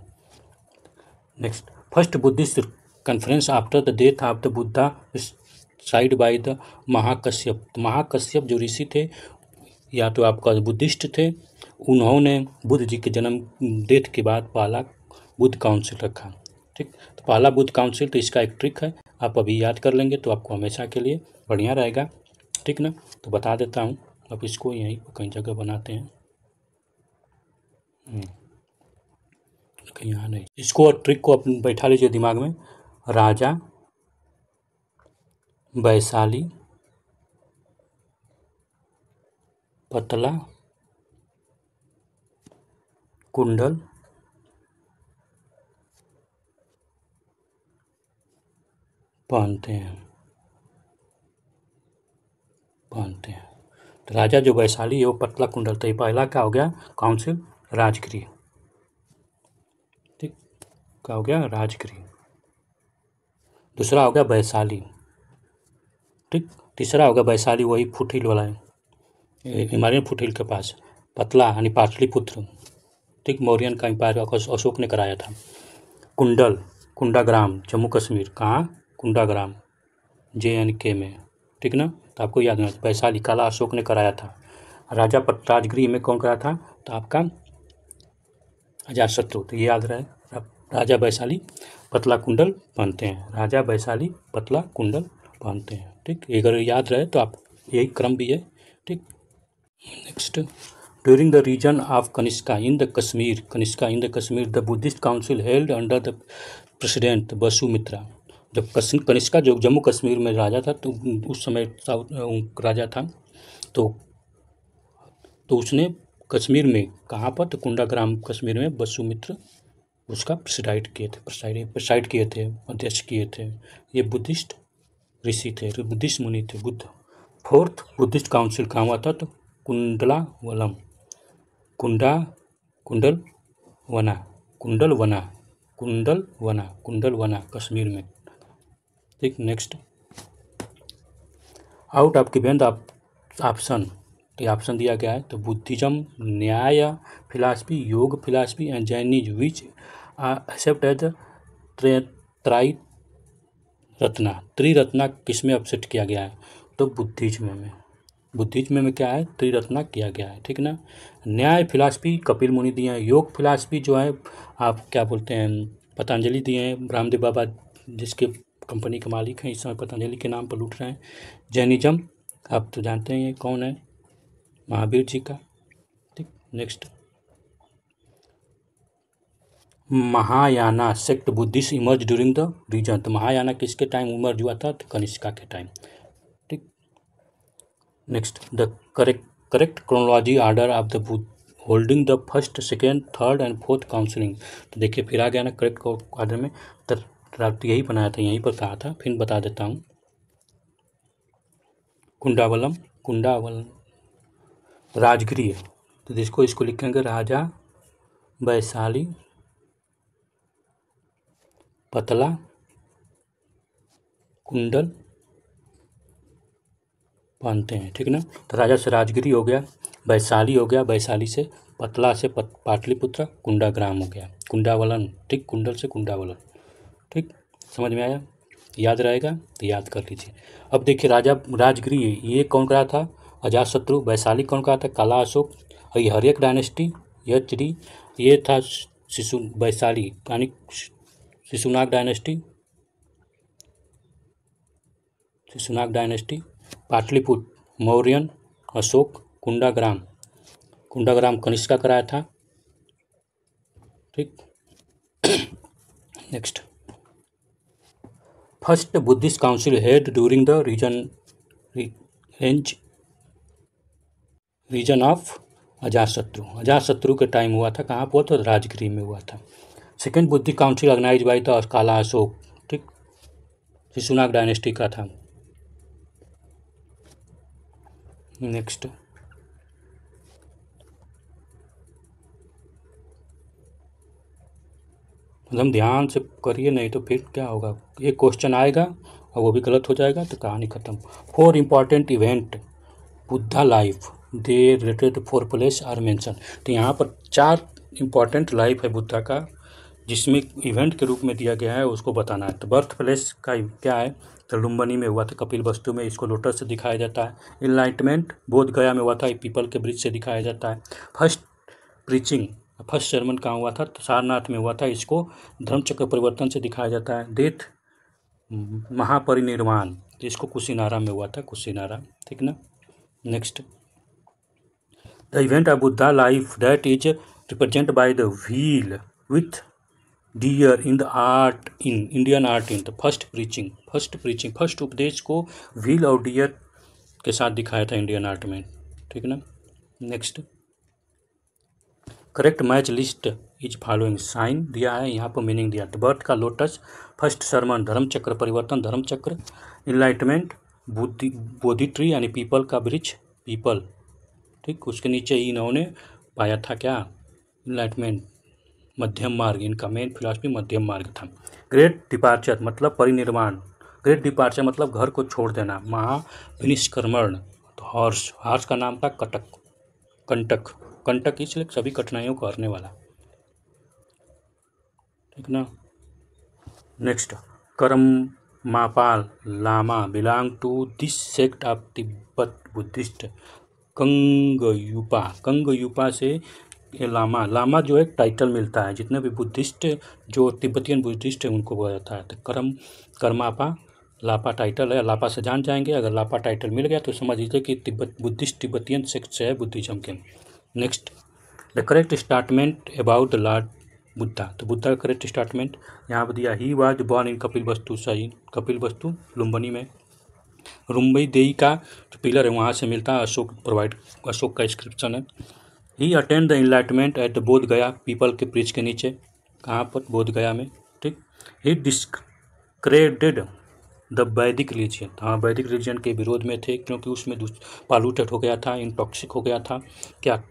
next first Buddhist conference after the death of the Buddha side by the Mahakashyap Mahakashyap जो ऋषि थे या तो आपका बुद्धिस्ट थे उन्होंने बुद्ध जी के जन्म डेथ के बाद पहला बुद्ध काउंसिल रखा ठीक तो पहला बुद्ध काउंसिल तो इसका एक ट्रिक है आप अभी याद कर लेंगे तो आपको हमेशा के लिए बढ़िया रहेगा ठीक ना तो बता देता हूँ आप इसको यहीं कहीं जगह बनाते हैं हम्म। कहीं यहाँ नहीं इसको ट्रिक को अपने बैठा लीजिए दिमाग में राजा वैशाली पतला कुंडल पहनते हैं पहनते हैं तो राजा जो वैशाली है वो पतला कुंडल तो ये पहला क्या हो गया काउंसिल राजगृह ठीक क्या हो गया राजगृह दूसरा हो गया वैशाली ठीक तीसरा हो गया वैशाली वही फुटिल वाला है हिमालयन हम्म। फुटिल के पास पतला यानी पाटलिपुत्र ठीक मौर्यन का एम्पायर अशोक ने कराया था कुंडल कुंडाग्राम जम्मू कश्मीर कहाँ कुंडाग्राम जे एंड के में ठीक ना तो आपको याद नहीं वैशाली काला अशोक ने कराया था राजा पट राजगृह में कौन कराया था तो आपका हजार सत्रह तो ये याद रहे राजा वैशाली पतला कुंडल पहनते हैं राजा वैशाली पतला कुंडल पहनते हैं ठीक अगर याद रहे तो आप यही क्रम भी है ठीक next during the reign of Kanishka in the Kashmir Kanishka in the Kashmir the Buddhist council held under the president Vasumitra जब कनिष्का जो जम्मू कश्मीर में राजा था तो उस समय साउथ राजा था तो, तो उसने कश्मीर में कहाँ पर तो कुंडा ग्राम कश्मीर में बसु मित्र उसका प्रसिडाइड किए थे प्रसाइड प्रसाइड किए थे अध्यक्ष किए थे ये बुद्धिस्ट ऋषि थे बुद्धिस्ट मुनि थे बुद्ध फोर्थ बुद्धिस्ट काउंसिल कहाँ हुआ था तो कुंडला वलम कुंडा कुंडल वना कुंडल वना कुंडल वना कुंडल वना कश्मीर में ठीक नेक्स्ट आउट आपकी बेंद ऑप्शन तो ये ऑप्शन दिया गया है तो Buddhism Nyaya philosophy yoga philosophy and Jainism which accept as Triratna त्रिरत्ना किसमें अपसेट किया गया है तो बुद्धिज्म में बुद्धिज्म में क्या है त्रिरत्ना किया गया है ठीक ना न्याय फिलासफी कपिल मुनि दिए हैं योग फिलासफी जो है आप क्या बोलते हैं पतंजलि दिए हैं रामदेव बाबा जिसके कंपनी के मालिक हैं इस समय पतंजलि के नाम पर लूट रहे हैं जैनिज्म आप तो जानते हैं ये कौन है महावीर जी का ठीक next Mahayana sect Buddhist emerge during the reign तो महायाना किसके टाइम इमर्ज हुआ था तो कनिष्का के टाइम ठीक next the correct correct chronology order of the Buddha holding the first second third and fourth counselling तो देखिए फिर आ गया ना करेक्ट आर्डर में तो यही बनाया था यहीं पर कहा था फिर बता देता हूँ कुंडावलम कुंडावलम राजगृह तो जिसको इसको लिखेंगे राजा वैशाली पतला कुंडल पहनते हैं ठीक ना तो राजा से राजगिरी हो गया वैशाली हो गया वैशाली से पतला से पत, पाटलिपुत्र कुंडा ग्राम हो गया कुंडावलन ठीक कुंडल से कुंडावलन ठीक समझ में आया याद रहेगा तो याद कर लीजिए अब देखिए राजा राजगिरी ये कौन रहा था अजातशत्रु वैशाली कौन कहा था काला अशोक और ये हरियक डायनेस्टी यह थ्री ये था शिशु वैशाली यानी शिशुनाग डायनेस्टी शिशुनाग डायनेस्टी पाटलिपुत्र मौर्यन अशोक कुंडाग्राम कुंडाग्राम कनिष्का कराया था ठीक next first Buddhist council held during the reign range reign of Ajatashatru के टाइम हुआ था कहाँ पर हुआ तो राजगिरी में हुआ था सेकेंड बुद्धि काउंसिल ऑर्गेनाइज बाई था काला अशोक ठीक शिशुनाग डायनेस्टी का था नेक्स्ट एकदम मतलब ध्यान से करिए नहीं तो फिर क्या होगा एक क्वेश्चन आएगा और वो भी गलत हो जाएगा तो कहानी ख़त्म four important event Buddha life they related four place are mention तो यहाँ पर चार इम्पॉर्टेंट लाइफ है बुद्धा का जिसमें इवेंट के रूप में दिया गया है उसको बताना है तो बर्थ प्लेस का क्या है तो लुम्बनी में हुआ था कपिल वस्तु में इसको लोटस से दिखाया जाता है इनलाइटमेंट बोध गया में हुआ था पीपल के ब्रिज से दिखाया जाता है फर्स्ट प्रीचिंग फर्स्ट सेरमन कहाँ हुआ था तो सारनाथ में हुआ था इसको धर्मचक्र परिवर्तन से दिखाया जाता है डेथ महापरिनिर्वाण इसको कुशीनारा में हुआ था कुशीनारा ठीक ना next The event of Buddha life that is represented by the wheel with deer in the art in Indian art in the first preaching first preaching first उपदेश को व्हील और डियर के साथ दिखाया था इंडियन आर्ट में ठीक है ना next correct match list is following sign दिया है यहाँ पर मीनिंग दिया था बर्थ का लोटस फर्स्ट शर्मन धर्मचक्र परिवर्तन धर्मचक्र इनलाइटमेंट बुद्धि बोधिट्री यानी पीपल का ब्रिज पीपल ठीक उसके नीचे ही इन्होंने पाया था क्या इनलाइटमेंट मध्यम मार्ग इनका मेन फिलासफी मध्यम मार्ग था ग्रेट डिपार्चर मतलब परिनिर्माण ग्रेट डिपार्चर मतलब घर को छोड़ देना महा विनिष्कर्मण तो हॉर्स हॉर्स का नाम था कटक कंटक कंटक इसलिए सभी कठिनाइयों को हरने वाला ठीक ना next Karmapa lama belong to this sect of Tibet Buddhist Kagyupa Kagyupa से लामा लामा जो है टाइटल मिलता है जितने भी बुद्धिस्ट जो तिब्बतियन बुद्धिस्ट है उनको बोला जाता है तो कर्म कर्मापा लापा टाइटल है लापा से जान जाएंगे अगर लापा टाइटल मिल गया तो समझ लीजिए कि तिब्बत बुद्धिस्ट तिब्बतियन सेक्ट से है बुद्धिज्म के next the correct statement about the lord Buddha तो बुद्धा का करेक्ट स्टार्टमेंट यहाँ पर दिया he was born in Kapilavastu सही कपिल वस्तु लुम्बनी में रुम्बई देई का जो पिलर है वहाँ से मिलता है अशोक प्रोवाइड अशोक का इंस्क्रिप्शन है he attend the enlightenment at Bodh Gaya people के ब्रिज के नीचे कहाँ पर बोध गया में ठीक ही डिस्क्रेडेड द वैदिक रिलीजियन हाँ वैदिक रिलीजन के विरोध में थे क्योंकि उसमें पालूटेड हो गया था टॉक्सिक हो गया था क्या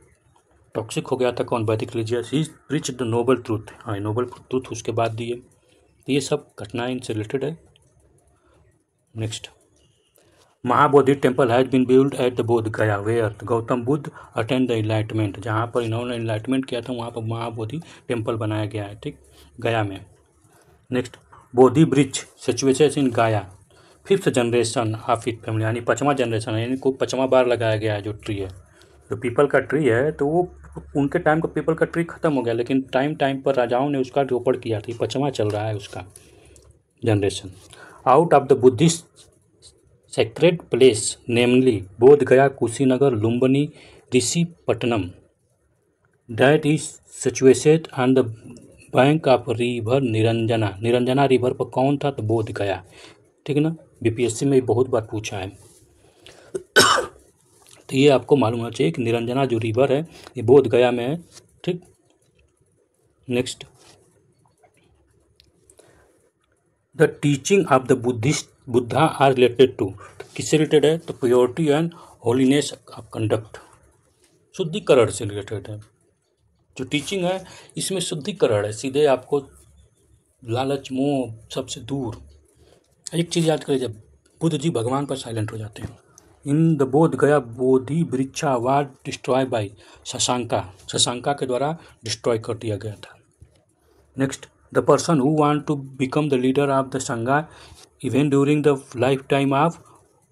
टॉक्सिक हो गया था कौन Vedic religious he reach the noble truth हाँ नोबल ट्रूथ उसके बाद दिए ये सब घटनाएं इनसे रिलेटेड है next Mahabodhi temple has been build at the Bodh Gaya where Gautam Buddha attend the enlightenment जहाँ पर इन्होंने इलाइटमेंट किया था वहाँ पर महाबोधि टेम्पल बनाया गया है ठीक गया में next Bodhi bridge situation in Gaya fifth generation of it family यानी पचवा जनरेशन है यानी को पचवा बार लगाया गया है जो ट्री है जो पीपल का ट्री है तो वो उनके टाइम का पीपल का ट्री खत्म हो गया लेकिन टाइम टाइम पर राजाओं ने उसका रोपण किया था तो पचवा चल रहा है उसका generation out of the Buddhist sacred place namely Bodhgaya Kushinagar Lumbini Rishipatanam Rishipatnam is is on the bank of river Niranjana Niranjana river पर कौन था तो बोध गया ठीक है ना बीपीएससी में बहुत बार पूछा है तो ये आपको मालूम होना चाहिए कि निरंजना जो रिवर है ये बोध गया में है ठीक next the teaching of the Buddhist Buddha are related to किससे रिलेटेड है तो purity and holiness of conduct शुद्धिकरण से रिलेटेड है जो टीचिंग है इसमें शुद्धिकरण है सीधे आपको लालच मोह सबसे दूर एक चीज़ याद करें जब बुद्ध जी भगवान पर साइलेंट हो जाते हैं इन द बोध गया बोधि वृक्षा वार डिस्ट्रॉय बाई शशांका शशांका के द्वारा डिस्ट्रॉय कर दिया गया था next the person who want to become the leader of the Sangha even during the lifetime of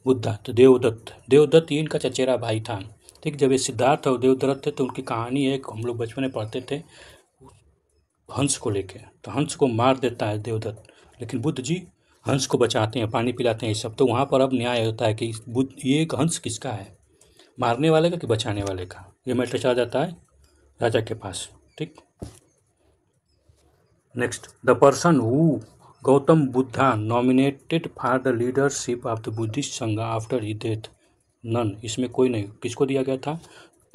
Buddha तो देवदत्त देवदत्त ये इनका चचेरा भाई था ठीक जब ये सिद्धार्थ और देवदत्त थे तो उनकी कहानी है हम लोग बचपन में पढ़ते थे हंस को लेके तो हंस को मार देता है देवदत्त लेकिन बुद्ध जी हंस को बचाते हैं पानी पिलाते हैं ये सब तो वहाँ पर अब न्याय होता है कि बुद्ध ये एक हंस किसका है मारने वाले का कि बचाने वाले का ये मैटर चला जाता है राजा के पास ठीक next the person who Gautam Buddha nominated for the leadership of the Buddhist Sangha after his death none इसमें कोई नहीं किसको दिया गया था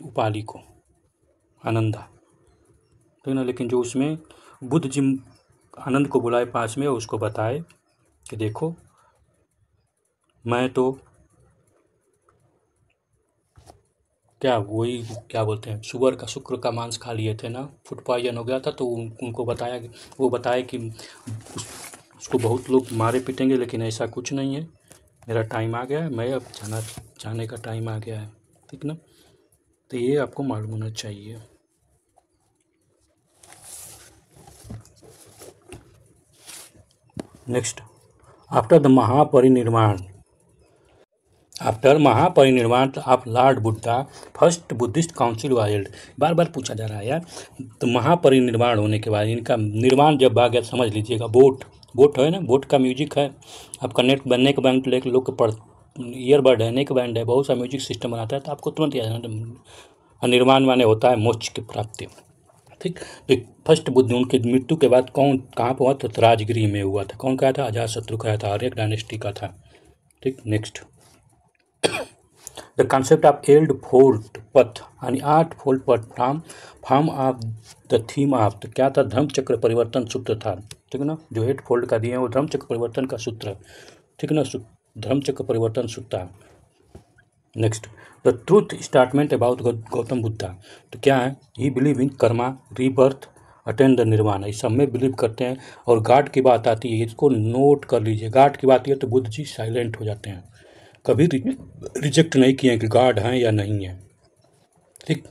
उपाली को आनंदा ठीक तो ना लेकिन जो उसमें बुद्ध जी आनंद को बुलाए पास में उसको बताए कि देखो मैं तो क्या वही क्या बोलते हैं सुअर का शुक्र का मांस खा लिए थे ना फूड पॉइजन हो गया था तो उन, उनको बताया वो बताए कि उसको बहुत लोग मारे पीटेंगे लेकिन ऐसा कुछ नहीं है मेरा टाइम आ गया है मैं अब जाना जाने का टाइम आ गया है ठीक ना तो ये आपको मालूम होना चाहिए next after the Mahaparinirvana after Mahaparinirvana of lord Buddha first Buddhist council world बार बार पूछा जा रहा है यार तो महापरिनिर्वाण होने के बाद इनका निर्माण जब आ गया समझ लीजिएगा बोट बोट है ना बोट का म्यूजिक है आपका नेट बनने के बैंड लेकर लोग पढ़ ईयरबड है नेक बैंड है बहुत सा म्यूजिक सिस्टम बनाता है तो आपको तुरंत याद है निर्माण माने होता है मोक्ष की प्राप्ति ठीक तो फर्स्ट बुद्ध उनके मृत्यु के बाद कौन कहाँ पर हुआ था तो राजगिरी में हुआ था कौन कहा था आजाद शत्रु कहा था आर्यक डायनेस्टी का था ठीक next the concept of eightfold path यानी आठ fold path form form of the theme of तो क्या था धर्म चक्र परिवर्तन सूत्र था ठीक है ना जो हेड फोल्ड का दिए हैं वो धर्मचक्र परिवर्तन का सूत्र है ठीक है ना Dharmachakra Pravartana Sutra next the truth statement about Gautam Buddha तो क्या है he believe in karma rebirth attend the nirvana इस सब में बिलीव करते हैं और गार्ड की बात आती है इसको नोट कर लीजिए गार्ड की बात यह तो बुद्ध जी साइलेंट हो जाते हैं कभी रिजेक्ट नहीं किए कि गार्ड हैं या नहीं है ठीक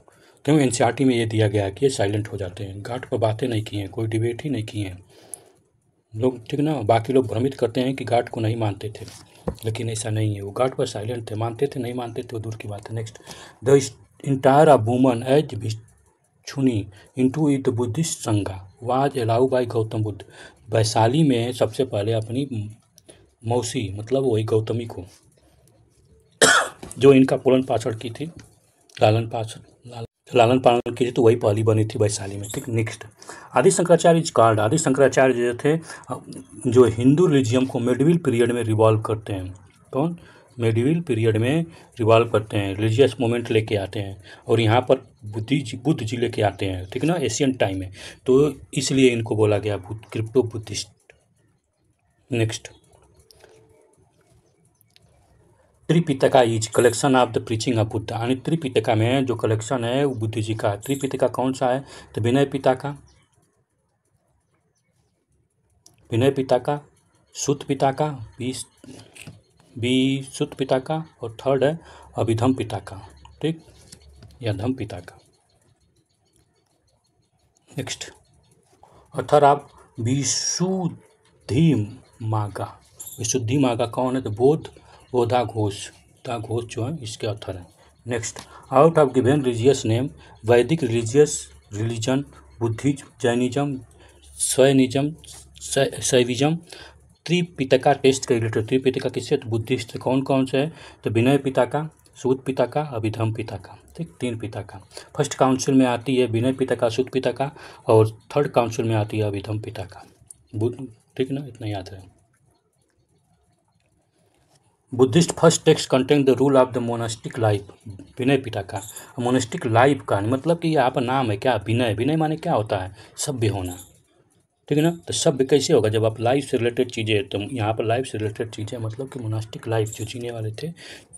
क्यों एन e में ये दिया गया है कि ये साइलेंट हो जाते हैं गार्ड पर बातें नहीं की हैं कोई डिबेट ही नहीं की हैं लोग ठीक ना बाकी लोग भ्रमित करते हैं कि गाट को नहीं मानते थे लेकिन ऐसा नहीं है वो गाट पर साइलेंट थे मानते थे नहीं मानते थे वो दूर की बात है next the entire of woman as छुनी into it Buddhist Sangha was allow by Gautam Buddha Vaishali में सबसे पहले अपनी मौसी मतलब वही गौतमी को जो इनका पुलन पाषण की थी लालन पाषण लालन पालन कीजिए तो वही पहली बनी थी वैशाली में ठीक नेक्स्ट आदि शंकराचार्य कार्ड आदि शंकराचार्य जो थे जो हिंदू रिलीजियम को मेडिविल पीरियड में रिवॉल्व करते हैं कौन मेडिविल पीरियड में रिवॉल्व करते हैं रिलीजियस मोमेंट लेके आते हैं और यहाँ पर बुद्धि बुद्ध जी लेके आते हैं ठीक ना एशियन टाइम में तो इसलिए इनको बोला गया crypto Buddhist next Tripitaka is collection of the preaching of Buddha यानी त्रिपिटका में जो कलेक्शन है वो बुद्ध जी का त्रिपिटका कौन सा है तो विनय पिता का विनय पिता का सुत पिता का बीस बी सुत पिता का और थर्ड है अभिधम पिता का ठीक या धम पिता का नेक्स्ट और थर्ड आप विशुद्धि मागा विशुद्धि मागा कौन है तो बोध वो दा घोष दा घोष जो है इसके ऑथर हैं next out of given religious name Vedic religious religion Buddhism Jainism स्वयनिज्म शैविज्म त्रिपिता टेस्ट के रिलेटेड का किससे तो बुद्धिस्ट कौन कौन से है तो विनय पिता का सूत पिता का अभिधम पिता का ठीक तीन पिता का फर्स्ट काउंसिल में आती है विनय पिता का सूत पिता का और थर्ड काउंसिल में आती है अभिधम पिता का बुद्ध ठीक ना इतना याद है Buddhist first text contain the rule of the monastic life Vinaya Pitaka का मोनास्टिक लाइफ का मतलब कि यहाँ पर नाम है क्या विनय विनय माने क्या होता है सभ्य होना ठीक है ना तो सब कैसे होगा जब आप लाइफ से रिलेटेड चीज़ें तो यहाँ पर लाइफ से रिलेटेड चीज़ें मतलब कि मोनास्टिक लाइफ जो जीने वाले थे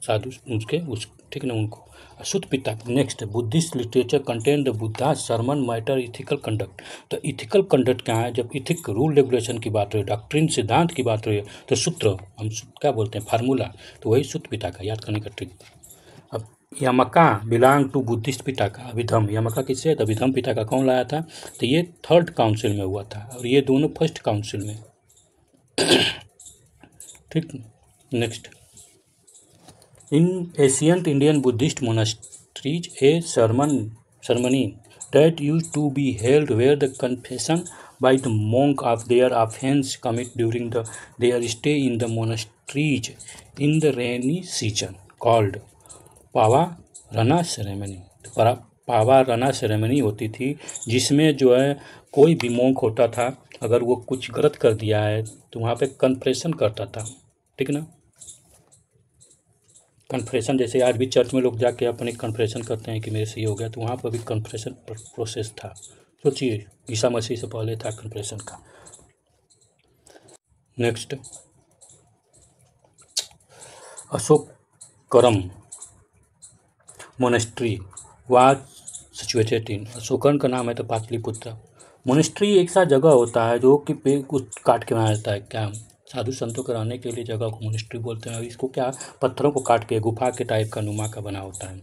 साधु उसके उस ठीक है ना उनको Sutta Pitaka next Buddhist literature content the Buddha sermon matter ethical conduct तो इथिकल कंडक्ट क्या है जब इथिक रूल रेगुलेशन की बात हो डॉक्ट्रिन सिद्धांत की बात हो तो सूत्र हम क्या बोलते हैं फार्मूला तो वही शुद्ध पिता का याद करने का trick Yamaka belong to Buddhist Pitaka का अभिधम यमका किससे है तो अभिधम पिता का कौन लाया था तो ये थर्ड काउंसिल में हुआ था और ये दोनों फर्स्ट काउंसिल में ठीक next in ancient Indian Buddhist monasteries a sermon ceremony that use to be held where the confession by the monk of their offence commit during the their stay in the monasteries in the rainy season called Pavarana ceremony तो पावा रना सेरेमनी होती थी जिसमें जो है कोई भी मोंक होता था अगर वो कुछ गलत कर दिया है तो वहाँ पे कन्फ्रेशन करता था ठीक ना कन्फ्रेशन जैसे आज भी चर्च में लोग जाके अपने कन्फ्रेशन करते हैं कि मेरे से ये हो गया तो वहाँ पर भी कन्फ्रेशन प्रोसेस था सोचिए ईसा मसीह से पहले था कन्फ्रेशन का next Ashokarama monastery was situated in Ashokan का नाम है तो पाटलिपुत्र मोनेस्ट्री एक सा जगह होता है जो कि पेड़ कुछ काट के बनाया जाता है क्या साधु संतों के रहने के लिए जगह को मोनेस्ट्री बोलते हैं इसको क्या पत्थरों को काट के गुफा के टाइप का नुमा का बना होता है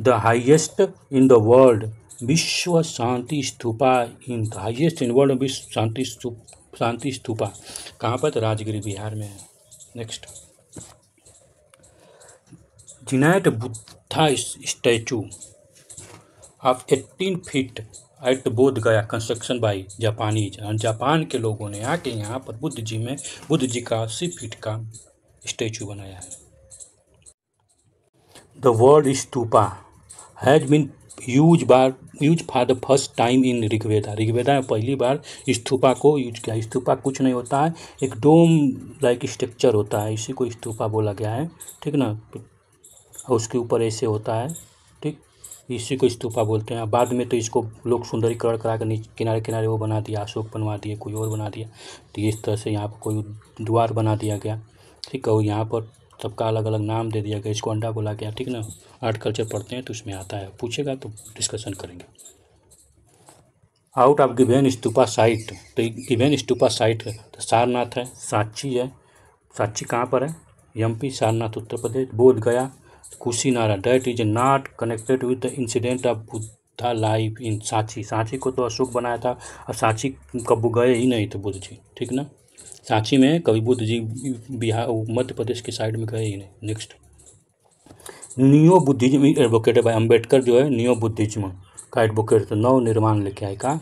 the highest in the world Vishwa Shanti stupa in the highest in world Vishwa Shanti शांति स्तूपा कहाँ पर तो राजगिरी बिहार में है next Tonight Buddha statue of eighteen feet at Bodh Gaya construction by Japanese Japan के लोगों ने आके यहाँ पर बुद्ध जी में बुद्ध जी का अस्सी फीट का स्टैचू बनाया है the world stupa has been use बार use for the first time in Rigveda Rigveda में पहली बार स्तूपा को यूज किया स्तूपा कुछ नहीं होता है एक डोम लाइक स्ट्रक्चर होता है इसी को स्तूपा बोला गया है ठीक ना और उसके ऊपर ऐसे होता है ठीक इसी को स्तूपा बोलते हैं बाद में तो इसको लोग सुंदरीकरण करा कर नीचे किनारे किनारे वो बना दिया अशोक बनवा दिए कोई और बना दिया तो इस तरह से यहाँ पर कोई द्वार बना दिया गया ठीक है और यहाँ पर सबका अलग अलग नाम दे दिया गया इसको अंडा बोला गया ठीक ना आर्ट कल्चर पढ़ते हैं तो उसमें आता है पूछेगा तो डिस्कशन करेंगे out of given stupa site तो गिवेन स्तूपा साइट तो सारनाथ है साक्षी है साक्षी कहाँ पर है P Sarnath Uttar Pradesh Bodh Gaya Kushinara that is not connected with the incident of Buddha life in Sanchi Sanchi को तो अशोक बनाया था और सांची कब गए ही नहीं थे बुद्ध जी ठीक ना सांची में कभी बुद्ध जी बिहार मध्य प्रदेश के साइड में गए ही नहीं नेक्स्ट नियो बुद्धिज्म एडवोकेट भाई अम्बेडकर जो है नियो बुद्धिज्म का एडवोकेट तो नव निर्माण लेके आए का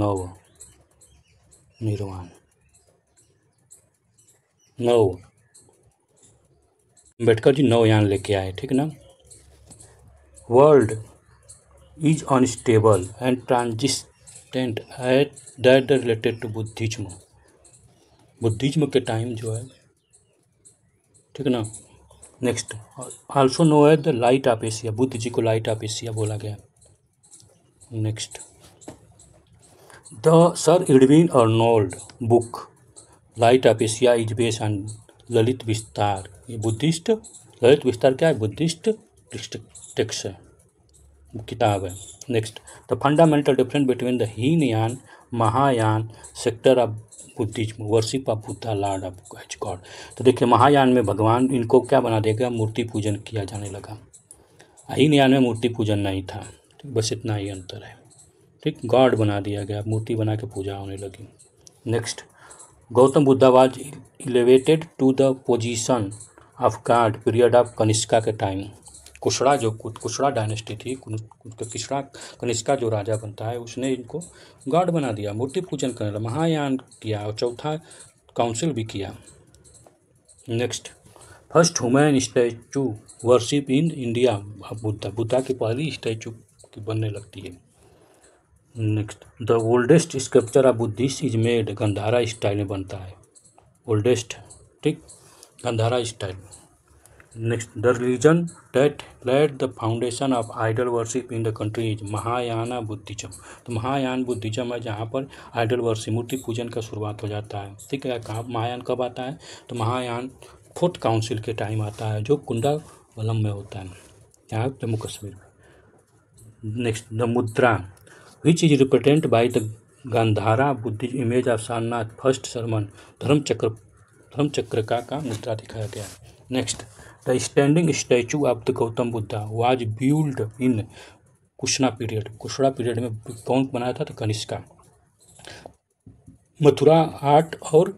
नव निर्माण नव अम्बेडकर जी नौ यान लेके आए ठीक ना world is unstable and transient at that related to Buddhism Buddhism के टाइम जो है ठीक ना next also known at the light of Asia Buddha ji को लाइट ऑफ एशिया बोला गया next the sir Edwin Arnold book light of Asia is base on Lalita Vistara ये बुद्धिस्ट ललित विस्तार क्या है बुद्धिस्ट टेक्स है किताब है next the fundamental difference between the Hinayana Mahayana sector of Buddhism worship of Buddha lord of each god तो देखिए महायान में भगवान इनको क्या बना देगा मूर्ति पूजन किया जाने लगा हीन यान में मूर्ति पूजन नहीं था बस इतना ही अंतर है ठीक गॉड बना दिया गया मूर्ति बना के पूजा होने लगी next Gautam Buddha was elevated to the position of god period of Kanishka के टाइम कुशड़ा जो कुशड़ा डायनेस्टी थी किशड़ा कनिष्का तो जो राजा बनता है उसने इनको गॉड बना दिया मूर्ति पूजन करने लगा महायान किया और चौथा काउंसिल भी किया next first human statue worship in India Buddha Buddha की पहली स्टैचू की बनने लगती है next the oldest sculpture of Buddhist is made Gandhara style में बनता है ओल्डेस्ट ठीक Gandhara style next the religion that laid the foundation of idol worship in the country is Mahayana Buddhism तो महायान बुद्धिज्म है जहाँ पर आइडल वर्शिप मूर्ति पूजन का शुरुआत हो जाता है ठीक है कहाँ महायान कब आता है तो महायान फोर्थ काउंसिल के टाइम आता है जो कुंडा वलम में होता है यहाँ जम्मू कश्मीर में next the mudra which is represent by the Gandhara Buddha image of Sarnath first sermon Dharmachakra प्रथम चक्र का मुद्रा दिखाया गया next the standing statue of the Gautam Buddha was build in Kushana period Kushana period में कौन बनाया था तो कनिष्का मथुरा आर्ट और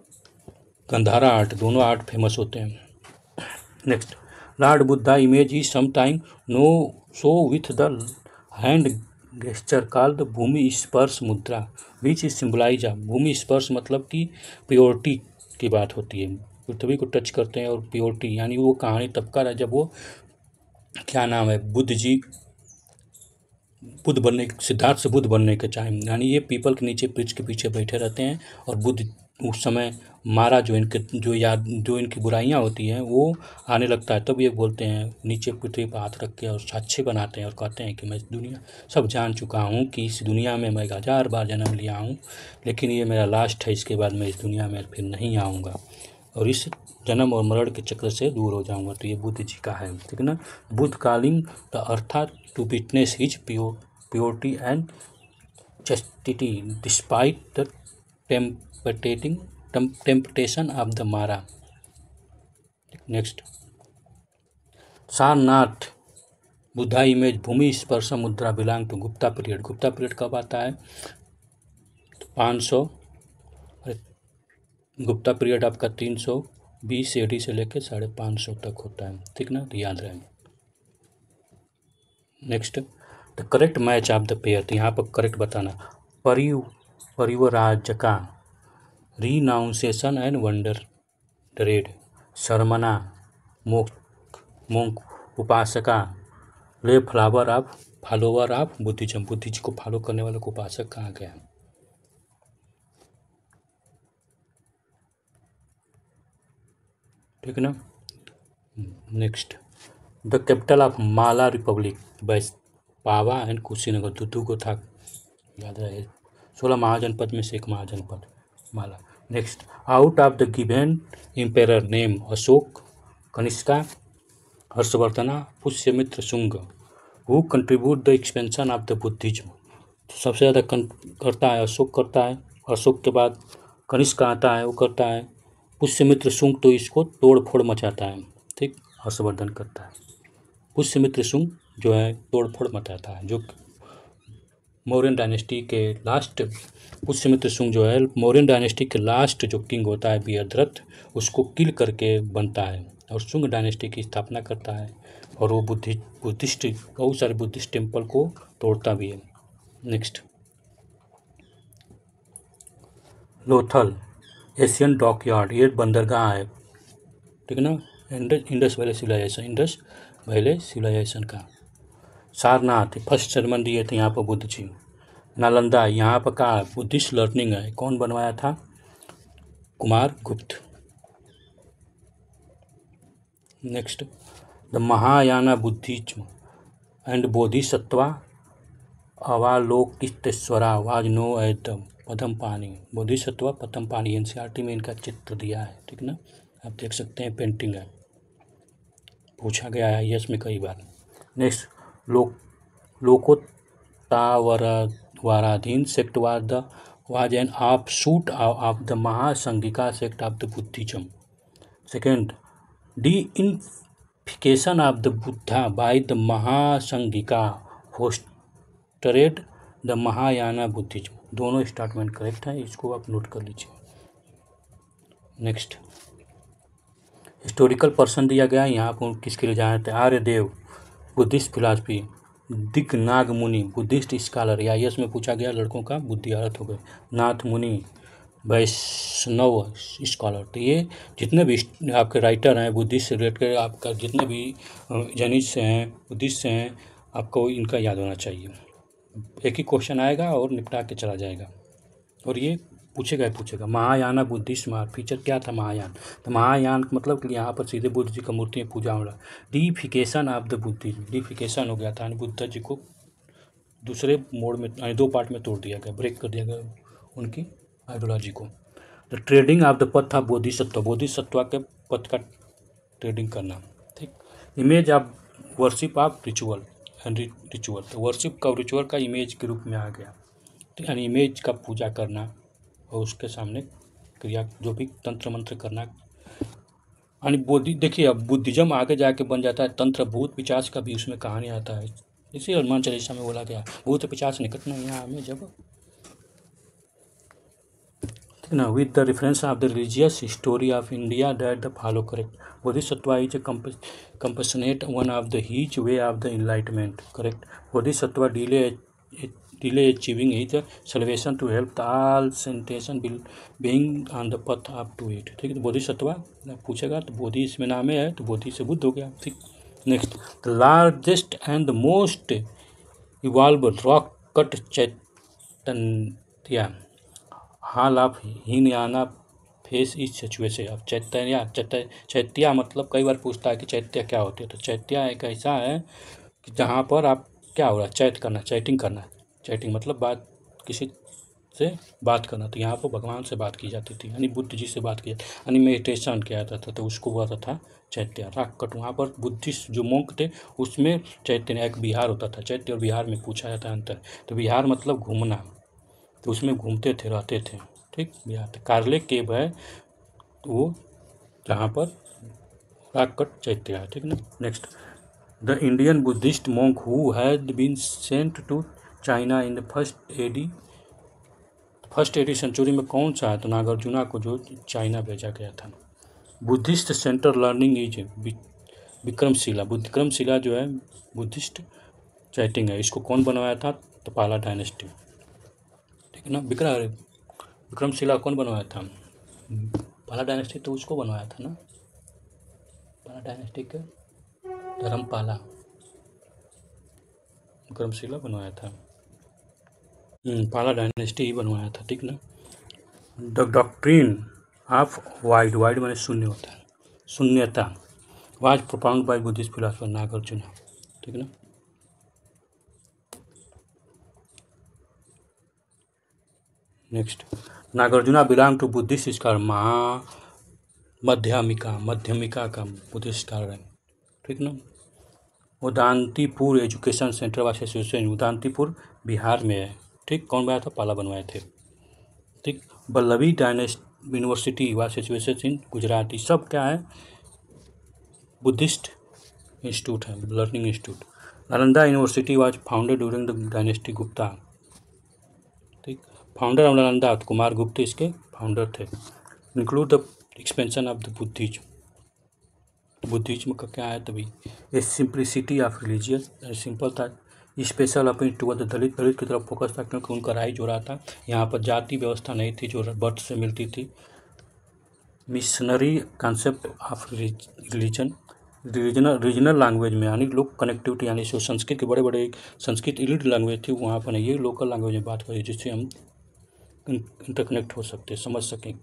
गंधारा आर्ट दोनों आर्ट फेमस होते हैं next lord Buddha image is same no so with the hand gesture the Bhumisparsha मुद्रा विच इज सिम्बलाइज भूमि स्पर्श मतलब कि प्योरिटी की बात होती है पृथ्वी को टच करते हैं और प्योरिटी यानी वो कहानी तब का जब वो क्या नाम है बुद्ध जी बुद्ध बनने सिद्धार्थ से बुद्ध बनने के टाइम यानी ये पीपल के नीचे ब्रिज के पीछे बैठे रहते हैं और बुद्ध उस समय मारा जो इनके जो याद जो इनकी बुराइयाँ होती हैं वो आने लगता है तब ये बोलते हैं नीचे पृथ्वी पर हाथ रख के और साक्षे बनाते हैं और कहते हैं कि मैं इस दुनिया सब जान चुका हूँ कि इस दुनिया में मैं हज़ार बार जन्म लिया हूँ लेकिन ये मेरा लास्ट है इसके बाद मैं इस दुनिया में फिर नहीं आऊँगा और इस जन्म और मरण के चक्र से दूर हो जाऊँगा तो ये बुद्ध जी का है ठीक है ना बुद्ध कालिंग द तो अर्थात to witness his pure purity and chastity despite the temp expecting temptation of the Mara next Sarnath Buddha image Bhumisparsha mudra belong to Gupta period Gupta period कब आता है तो पाँच सौ गुप्ता पीरियड आपका तीन सौ बीस एडी से लेकर साढ़े पाँच सौ तक होता है ठीक ना तो याद रहे next the correct match of the pair यहाँ पर करेक्ट बताना परिव का renunciation and wander trade Shramana मुख मुख upasaka lay follower of follower of Buddhism Buddhism को फॉलो करने वाले को उपासक कहा गया ठीक है ना next the capital of Malla republic was Pava and Kushinagar दुदू को था याद रहे सोलह महाजनपद में से एक महाजनपद Malla next out of the given ampere name Ashok Kanishka Harshavardhana Pushyamitra Shunga who contribute the expansion of the Buddhism तो सबसे ज़्यादा करता है अशोक करता है अशोक के बाद कनिष्का आता है वो करता है पुष्यमित्र शुंग तो इसको तोड़ फोड़ मचाता है ठीक हर्षवर्धन करता है पुष्यमित्र शुंग जो है तोड़ फोड़ मचाता है जो मौर्यन डायनेस्टी के लास्ट पुष्यमित्र सुंग जो है मौर्यन डायनेस्टी के लास्ट जो किंग होता है बीरद्रथ उसको किल करके बनता है और सुंग डायनेस्टी की स्थापना करता है और वो बुद्धि बुद्धिस्ट बहुत सारे बुद्धिस्ट टेम्पल को तोड़ता भी है next Lothal Asian dockyard ये बंदरगाह है ठीक है ना Indus Indus valley civilisation Indus valley civilisation का सारनाथ फर्स्ट जर्मन दिए थे यहाँ पर बुद्ध जी नालंदा यहाँ पर का बुद्धिस्ट लर्निंग है कौन बनवाया था Kumar Gupta next the Mahayana Buddhism and Bodhisattva Avalokiteshvara was known एदम पदम पानी सत्वा पदम पानी एनसीईआरटी में इनका चित्र दिया है ठीक ना आप देख सकते हैं पेंटिंग है पूछा गया है यश में कई बार नेक्स्ट लोक Lokottaravadin sect was the was an offshoot of the Mahasanghika sect of the Buddhism second deification of the Buddha by the Mahasanghika fostered the Mahayana Buddhism दोनों स्टेटमेंट करेक्ट है इसको आप नोट कर लीजिए नेक्स्ट हिस्टोरिकल पर्सन दिया गया यहाँ पर किसके लिए जाना आर्यदेव बुद्धिस्ट फिलासफी नाग मुनि बुद्धिस्ट स्कॉलर या यश में पूछा गया लड़कों का बुद्धि अर्थ हो गए नाथ मुनि वैष्णव स्कॉलर तो ये जितने भी आपके राइटर हैं बुद्धिस्ट से रिलेटेड आपका जितने भी जैनिज से हैं बुद्धिस्ट से हैं आपको इनका याद होना चाहिए एक ही क्वेश्चन आएगा और निपटा के चला जाएगा और ये पूछेगा ही पूछेगा महायान बुद्धिस्ट मार फीचर क्या था महायान तो महायान मतलब कि यहाँ पर सीधे बुद्ध जी का मूर्ति में पूजा हो रहा deification of the Buddhism deification हो गया था यानी बुद्ध जी को दूसरे मोड़ में यानी दो पार्ट में तोड़ दिया गया ब्रेक कर दिया गया उनकी आइडियोलॉजी को द ट्रेडिंग ऑफ द पथ था बोधिसत्व बोधिसत्व के पथ का ट्रेडिंग करना ठीक image of worship of ritual and ritual तो वर्शिप का रिचुअल का इमेज के रूप में आ गया ठीक यानी इमेज का पूजा करना और उसके सामने क्रिया जो भी तंत्र मंत्र करना यानी बोधि देखिए अब बुद्धिज्म आगे जाके बन जाता है तंत्र भूत पिचास का भी उसमें कहानी आता है इसी हनुमान चालीसा में बोला गया भूत पिचास निकट नहीं यहाँ हमें जब ठीक ना with the reference of the religious story of India that the follow correct Bodhisattva is compassionate one of the each way of the enlightenment correct Bodhisattva delay delay achieving its salvation to help all sentient being on the path up to it ठीक है तो सत्वा पूछेगा तो बोधि इसमें नाम है तो बोधि से बुद्ध हो गया ठीक next the largest and the most evolve rock cut chaitya hall of आना फेस इस सिचुएशन अब चैतन्या चैत्य चैत्या मतलब कई बार पूछता है कि चैत्य क्या होती है तो चैत्या एक ऐसा है कि जहाँ पर आप क्या हो रहा है चैत करना चैटिंग करना चैटिंग मतलब बात किसी से बात करना तो यहाँ पर भगवान से बात की जाती थी यानी बुद्ध जी से बात की जाती यानी मेडिटेशन किया जाता था तो उसको हुआ था चैत्य राग कट वहाँ पर बुद्धिस्ट जो मोंक थे उसमें चैत्य एक बिहार होता था चैत्य और बिहार में पूछा जाता है अंतर तो बिहार मतलब घूमना तो उसमें घूमते थे रहते थे ठीक बिहार कार्ले केव है वो जहाँ पर राग कट चैत्य है ठीक ना next the Indian Buddhist monk who had been sent to China in the first AD first AD century में कौन सा है तो नागार्जुना को जो चाइना भेजा गया था Buddhist centre learning is Vikramshila Vikramshila जो है बुद्धिस्ट चैटिंग है इसको कौन बनवाया था तो पाला डायनेस्टी ठीक है ना विक्रम विक्रमशिला कौन बनवाया था पाला डायनेस्टी तो उसको बनवाया था ना पाला डायनेस्टी के धर्मपाला विक्रमशिला बनवाया था हम्म, पाला डायनेस्टी ही बनवाया था ठीक ना the doctrine of void void मैंने शून्य होता है Shunyata was propound by Buddhist philosopher Nagarjun ठीक ना next Nagarjuna belong to Buddhist school महा मध्यमिका मध्यमिका का बुद्धिस्ट स्कार है ठीक ना Udantipur education centre association Udantipur Bihar में है ठीक कौन बनाया था पाला बनवाए थे ठीक बल्लभी डायनेस्ट यूनिवर्सिटी व सिचुएशन इन गुजरात सब क्या है बुद्धिस्ट इंस्टीट्यूट है learning institute Nalanda university was founded during the dynasty Gupta ठीक फाउंडर ऑफ नालंदा कुमार गुप्त इसके फाउंडर थे include the expansion of the बुद्धिज बुद्धिज्म का क्या है तभी a simplicity of religious simple था स्पेशल अपनी टूअल दलित दलित की तरफ फोकस था क्योंकि उनका राय जो रहा था यहाँ पर जाति व्यवस्था नहीं थी जो बर्थ से मिलती थी missionary concept of religion regional regional language में यानी लोक कनेक्टिविटी यानी जो संस्कृत के बड़े बड़े संस्कृत इलिट लैंग्वेज थी वहाँ पर नहीं ये लोकल लैंग्वेज में बात करिए जिससे हम इंटरकनेक्ट हो सकते समझ सकें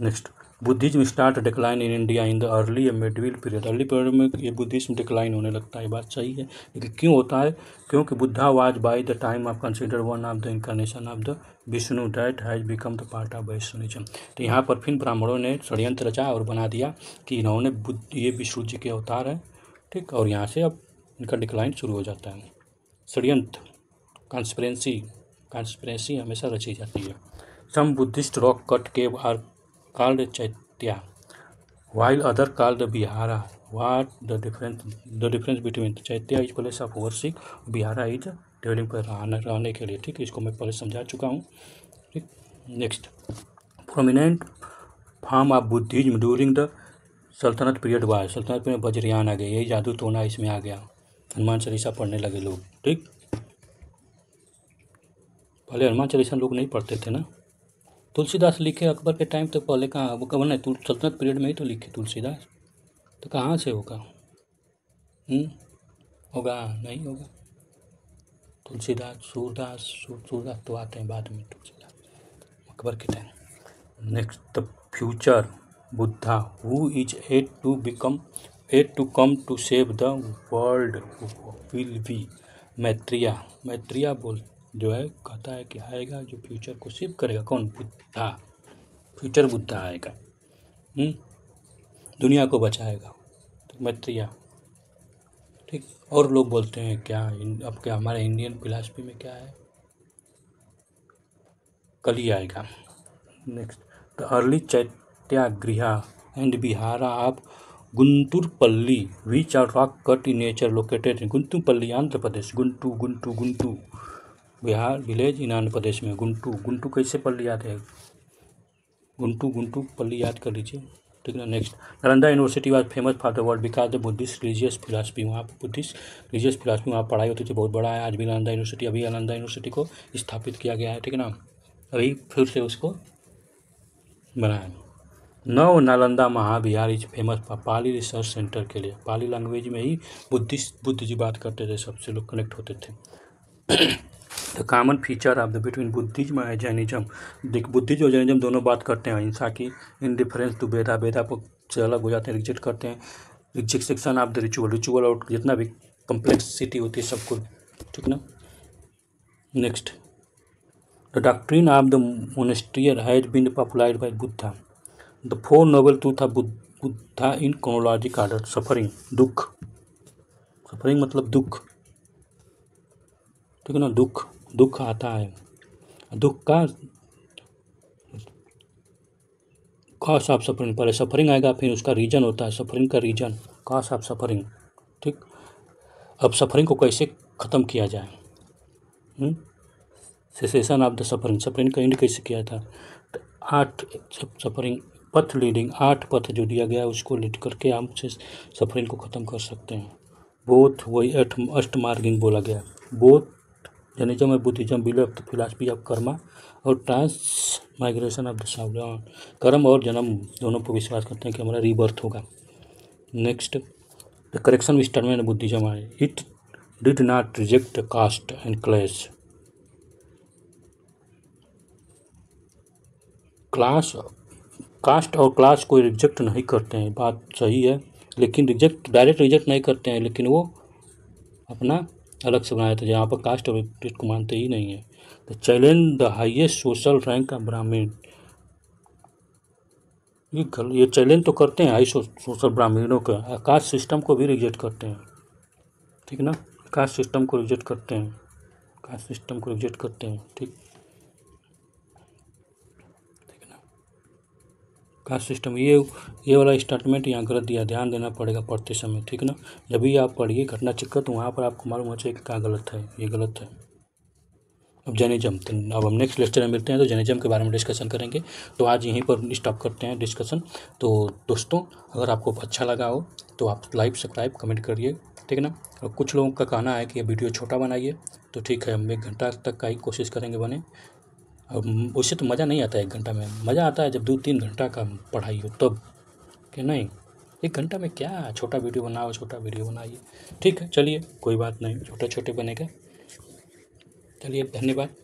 next Buddhism start decline in India in the early या मिडविल पीरियड अर्ली पीरियड में ये बुद्धिज़्म डिक्लाइन होने लगता है बात सही है लेकिन क्यों होता है क्योंकि Buddha was by the time of consider one of the incarnation of the Vishnu that has become the part of Vaishnavism तो यहाँ पर फिर ब्राह्मणों ने षड्यंत्र रचा और बना दिया कि इन्होंने बुद्ध ये विष्णु जी के अवतार हैं ठीक और यहाँ से अब इनका डिक्लाइन शुरू हो जाता है षड्यंत्र कॉन्स्परेंसी कॉन्स्परेंसी हमेशा रची जाती है some Buddhist rock cut cave are called Chaitya, while other called Bihara. What the difference? The difference between Chaitya is place of worship, Bihara is dwelling पर रहने के लिए ठीक इसको मैं पहले समझा चुका हूँ ठीक next prominent form of Buddhism during the sultanate period was sultanate period Vajrayana आ गए यही जादू टोना इसमें आ गया हनुमान चालीसा पढ़ने लगे लोग ठीक पहले हनुमान चालीसा लोग नहीं पढ़ते थे ना तुलसीदास लिखे अकबर के टाइम तो पहले कहाँ वो कब नहीं सल्तनत पीरियड में ही तो लिखे तुलसीदास तो कहाँ से होगा हम्म? होगा नहीं होगा तुलसीदास सूरदास सूरदास तो आते हैं बाद में तुलसीदास अकबर के time next the future Buddha who is at to become at to come to save the world will be Maitreya Maitreya बोल जो है कहता है कि आएगा जो फ्यूचर को सेव करेगा कौन बुद्धा फ्यूचर बुद्धा आएगा हुँ? हम्म? दुनिया को बचाएगा तो मैत्रिया ठीक और लोग बोलते हैं क्या अब क्या हमारे इंडियन फिलासफी में क्या है कल ही आएगा next the early chaityagriha and vihara आप Guntupalli which are rock cut in nature located Guntupalli Andhra Pradesh Guntur Guntur Guntur Vihar village in Andhra Pradesh में गुंटू गुंटू कैसे पल्ली याद है गुंटू गुंटू पल्ली याद कर लीजिए ठीक है next Nalanda university was famous for the world because the Buddhist religious philosophy वहाँ पर बुद्धिस्ट रिलीजियस फिलासफी वहाँ पढ़ाई होती थी बहुत बड़ा है आज भी नालंदा यूनिवर्सिटी अभी नालंदा यूनिवर्सिटी को स्थापित किया गया है ठीक है ना अभी फिर से उसको बनाया Nava Nalanda Mahavihara is famous Pali research centre के लिए पाली लैंग्वेज में ही बुद्धिस्ट बुद्ध जी बात करते थे सबसे लोग कनेक्ट होते थे the common feature of the between Buddhism and Jainism देख बुद्धिज्म और जैनिज्म दोनों बात करते हैं हिंसा की इन डिफरेंस टू वेदा वेदा से अलग हो जाते हैं रिजेक्ट करते हैं reject section of the ritual ritual और जितना भी कम्प्लेक्सिटी होती है सबको ठीक ना next the doctrine of the monastery has been popularised by Buddha the four noble टू था Buddha in chronological order suffering दुख सफरिंग मतलब दुख ठीक है ना दुख दुख आता है दुख का कॉस ऑफ सफरिंग पहले सफरिंग आएगा फिर उसका रीजन होता है सफरिंग का रीजन कॉस ऑफ सफरिंग ठीक अब सफरिंग को कैसे ख़त्म किया जाए cessation of the suffering suffering का एंड कैसे किया था तो आठ सफरिंग पथ लीडिंग आठ पथ जो दिया गया उसको लीड करके हम से सफरिंग को ख़त्म कर सकते हैं बोथ वही अष्ट मार्गिंग बोला गया both Jainism and Buddhism belong to of the philosophy of karma और ट्रांस माइग्रेशन ऑफ द कर्म और जन्म दोनों पर विश्वास करते हैं कि हमारा रीबर्थ होगा next the correction which term and Buddhism आए it did not reject caste and clash class caste और क्लास को रिजेक्ट नहीं करते हैं बात सही है लेकिन रिजेक्ट डायरेक्ट रिजेक्ट नहीं करते हैं लेकिन वो अपना अलग से बनाया था जहाँ पर कास्ट और व्यक्तित्व को मानते ही नहीं है the challenge the highest social rank of Brahmin ये गल ये चैलेंज तो करते हैं हाई सो, सोशल ब्राह्मीणों का कास्ट सिस्टम को भी रिजेक्ट करते हैं ठीक ना कास्ट सिस्टम को रिजेक्ट करते हैं कास्ट सिस्टम को रिजेक्ट करते हैं ठीक का सिस्टम ये ये वाला स्टेटमेंट यहाँ गलत दिया ध्यान देना पड़ेगा पढ़ते समय ठीक ना जब भी आप पढ़िए घटना चक्र तो वहाँ पर आपको मालूम हो चाहिए कि क्या गलत है ये गलत है अब जर्निज्म तो अब हम नेक्स्ट लेक्चर में मिलते हैं तो जर्निज्म के बारे में डिस्कशन करेंगे तो आज यहीं पर स्टॉप करते हैं डिस्कशन तो दोस्तों अगर आपको अच्छा लगा हो तो आप लाइक सब्सक्राइब कमेंट करिए ठीक है ना और कुछ लोगों का कहना है कि वीडियो छोटा बनाइए तो ठीक है हम एक घंटा तक का ही कोशिश करेंगे बने उससे तो मज़ा नहीं आता एक घंटा में मज़ा आता है जब दो तीन घंटा का पढ़ाई हो तब कि नहीं एक घंटा में क्या छोटा वीडियो बनाओ छोटा वीडियो बनाइए ठीक है चलिए कोई बात नहीं छोटे छोटे बनेगा चलिए धन्यवाद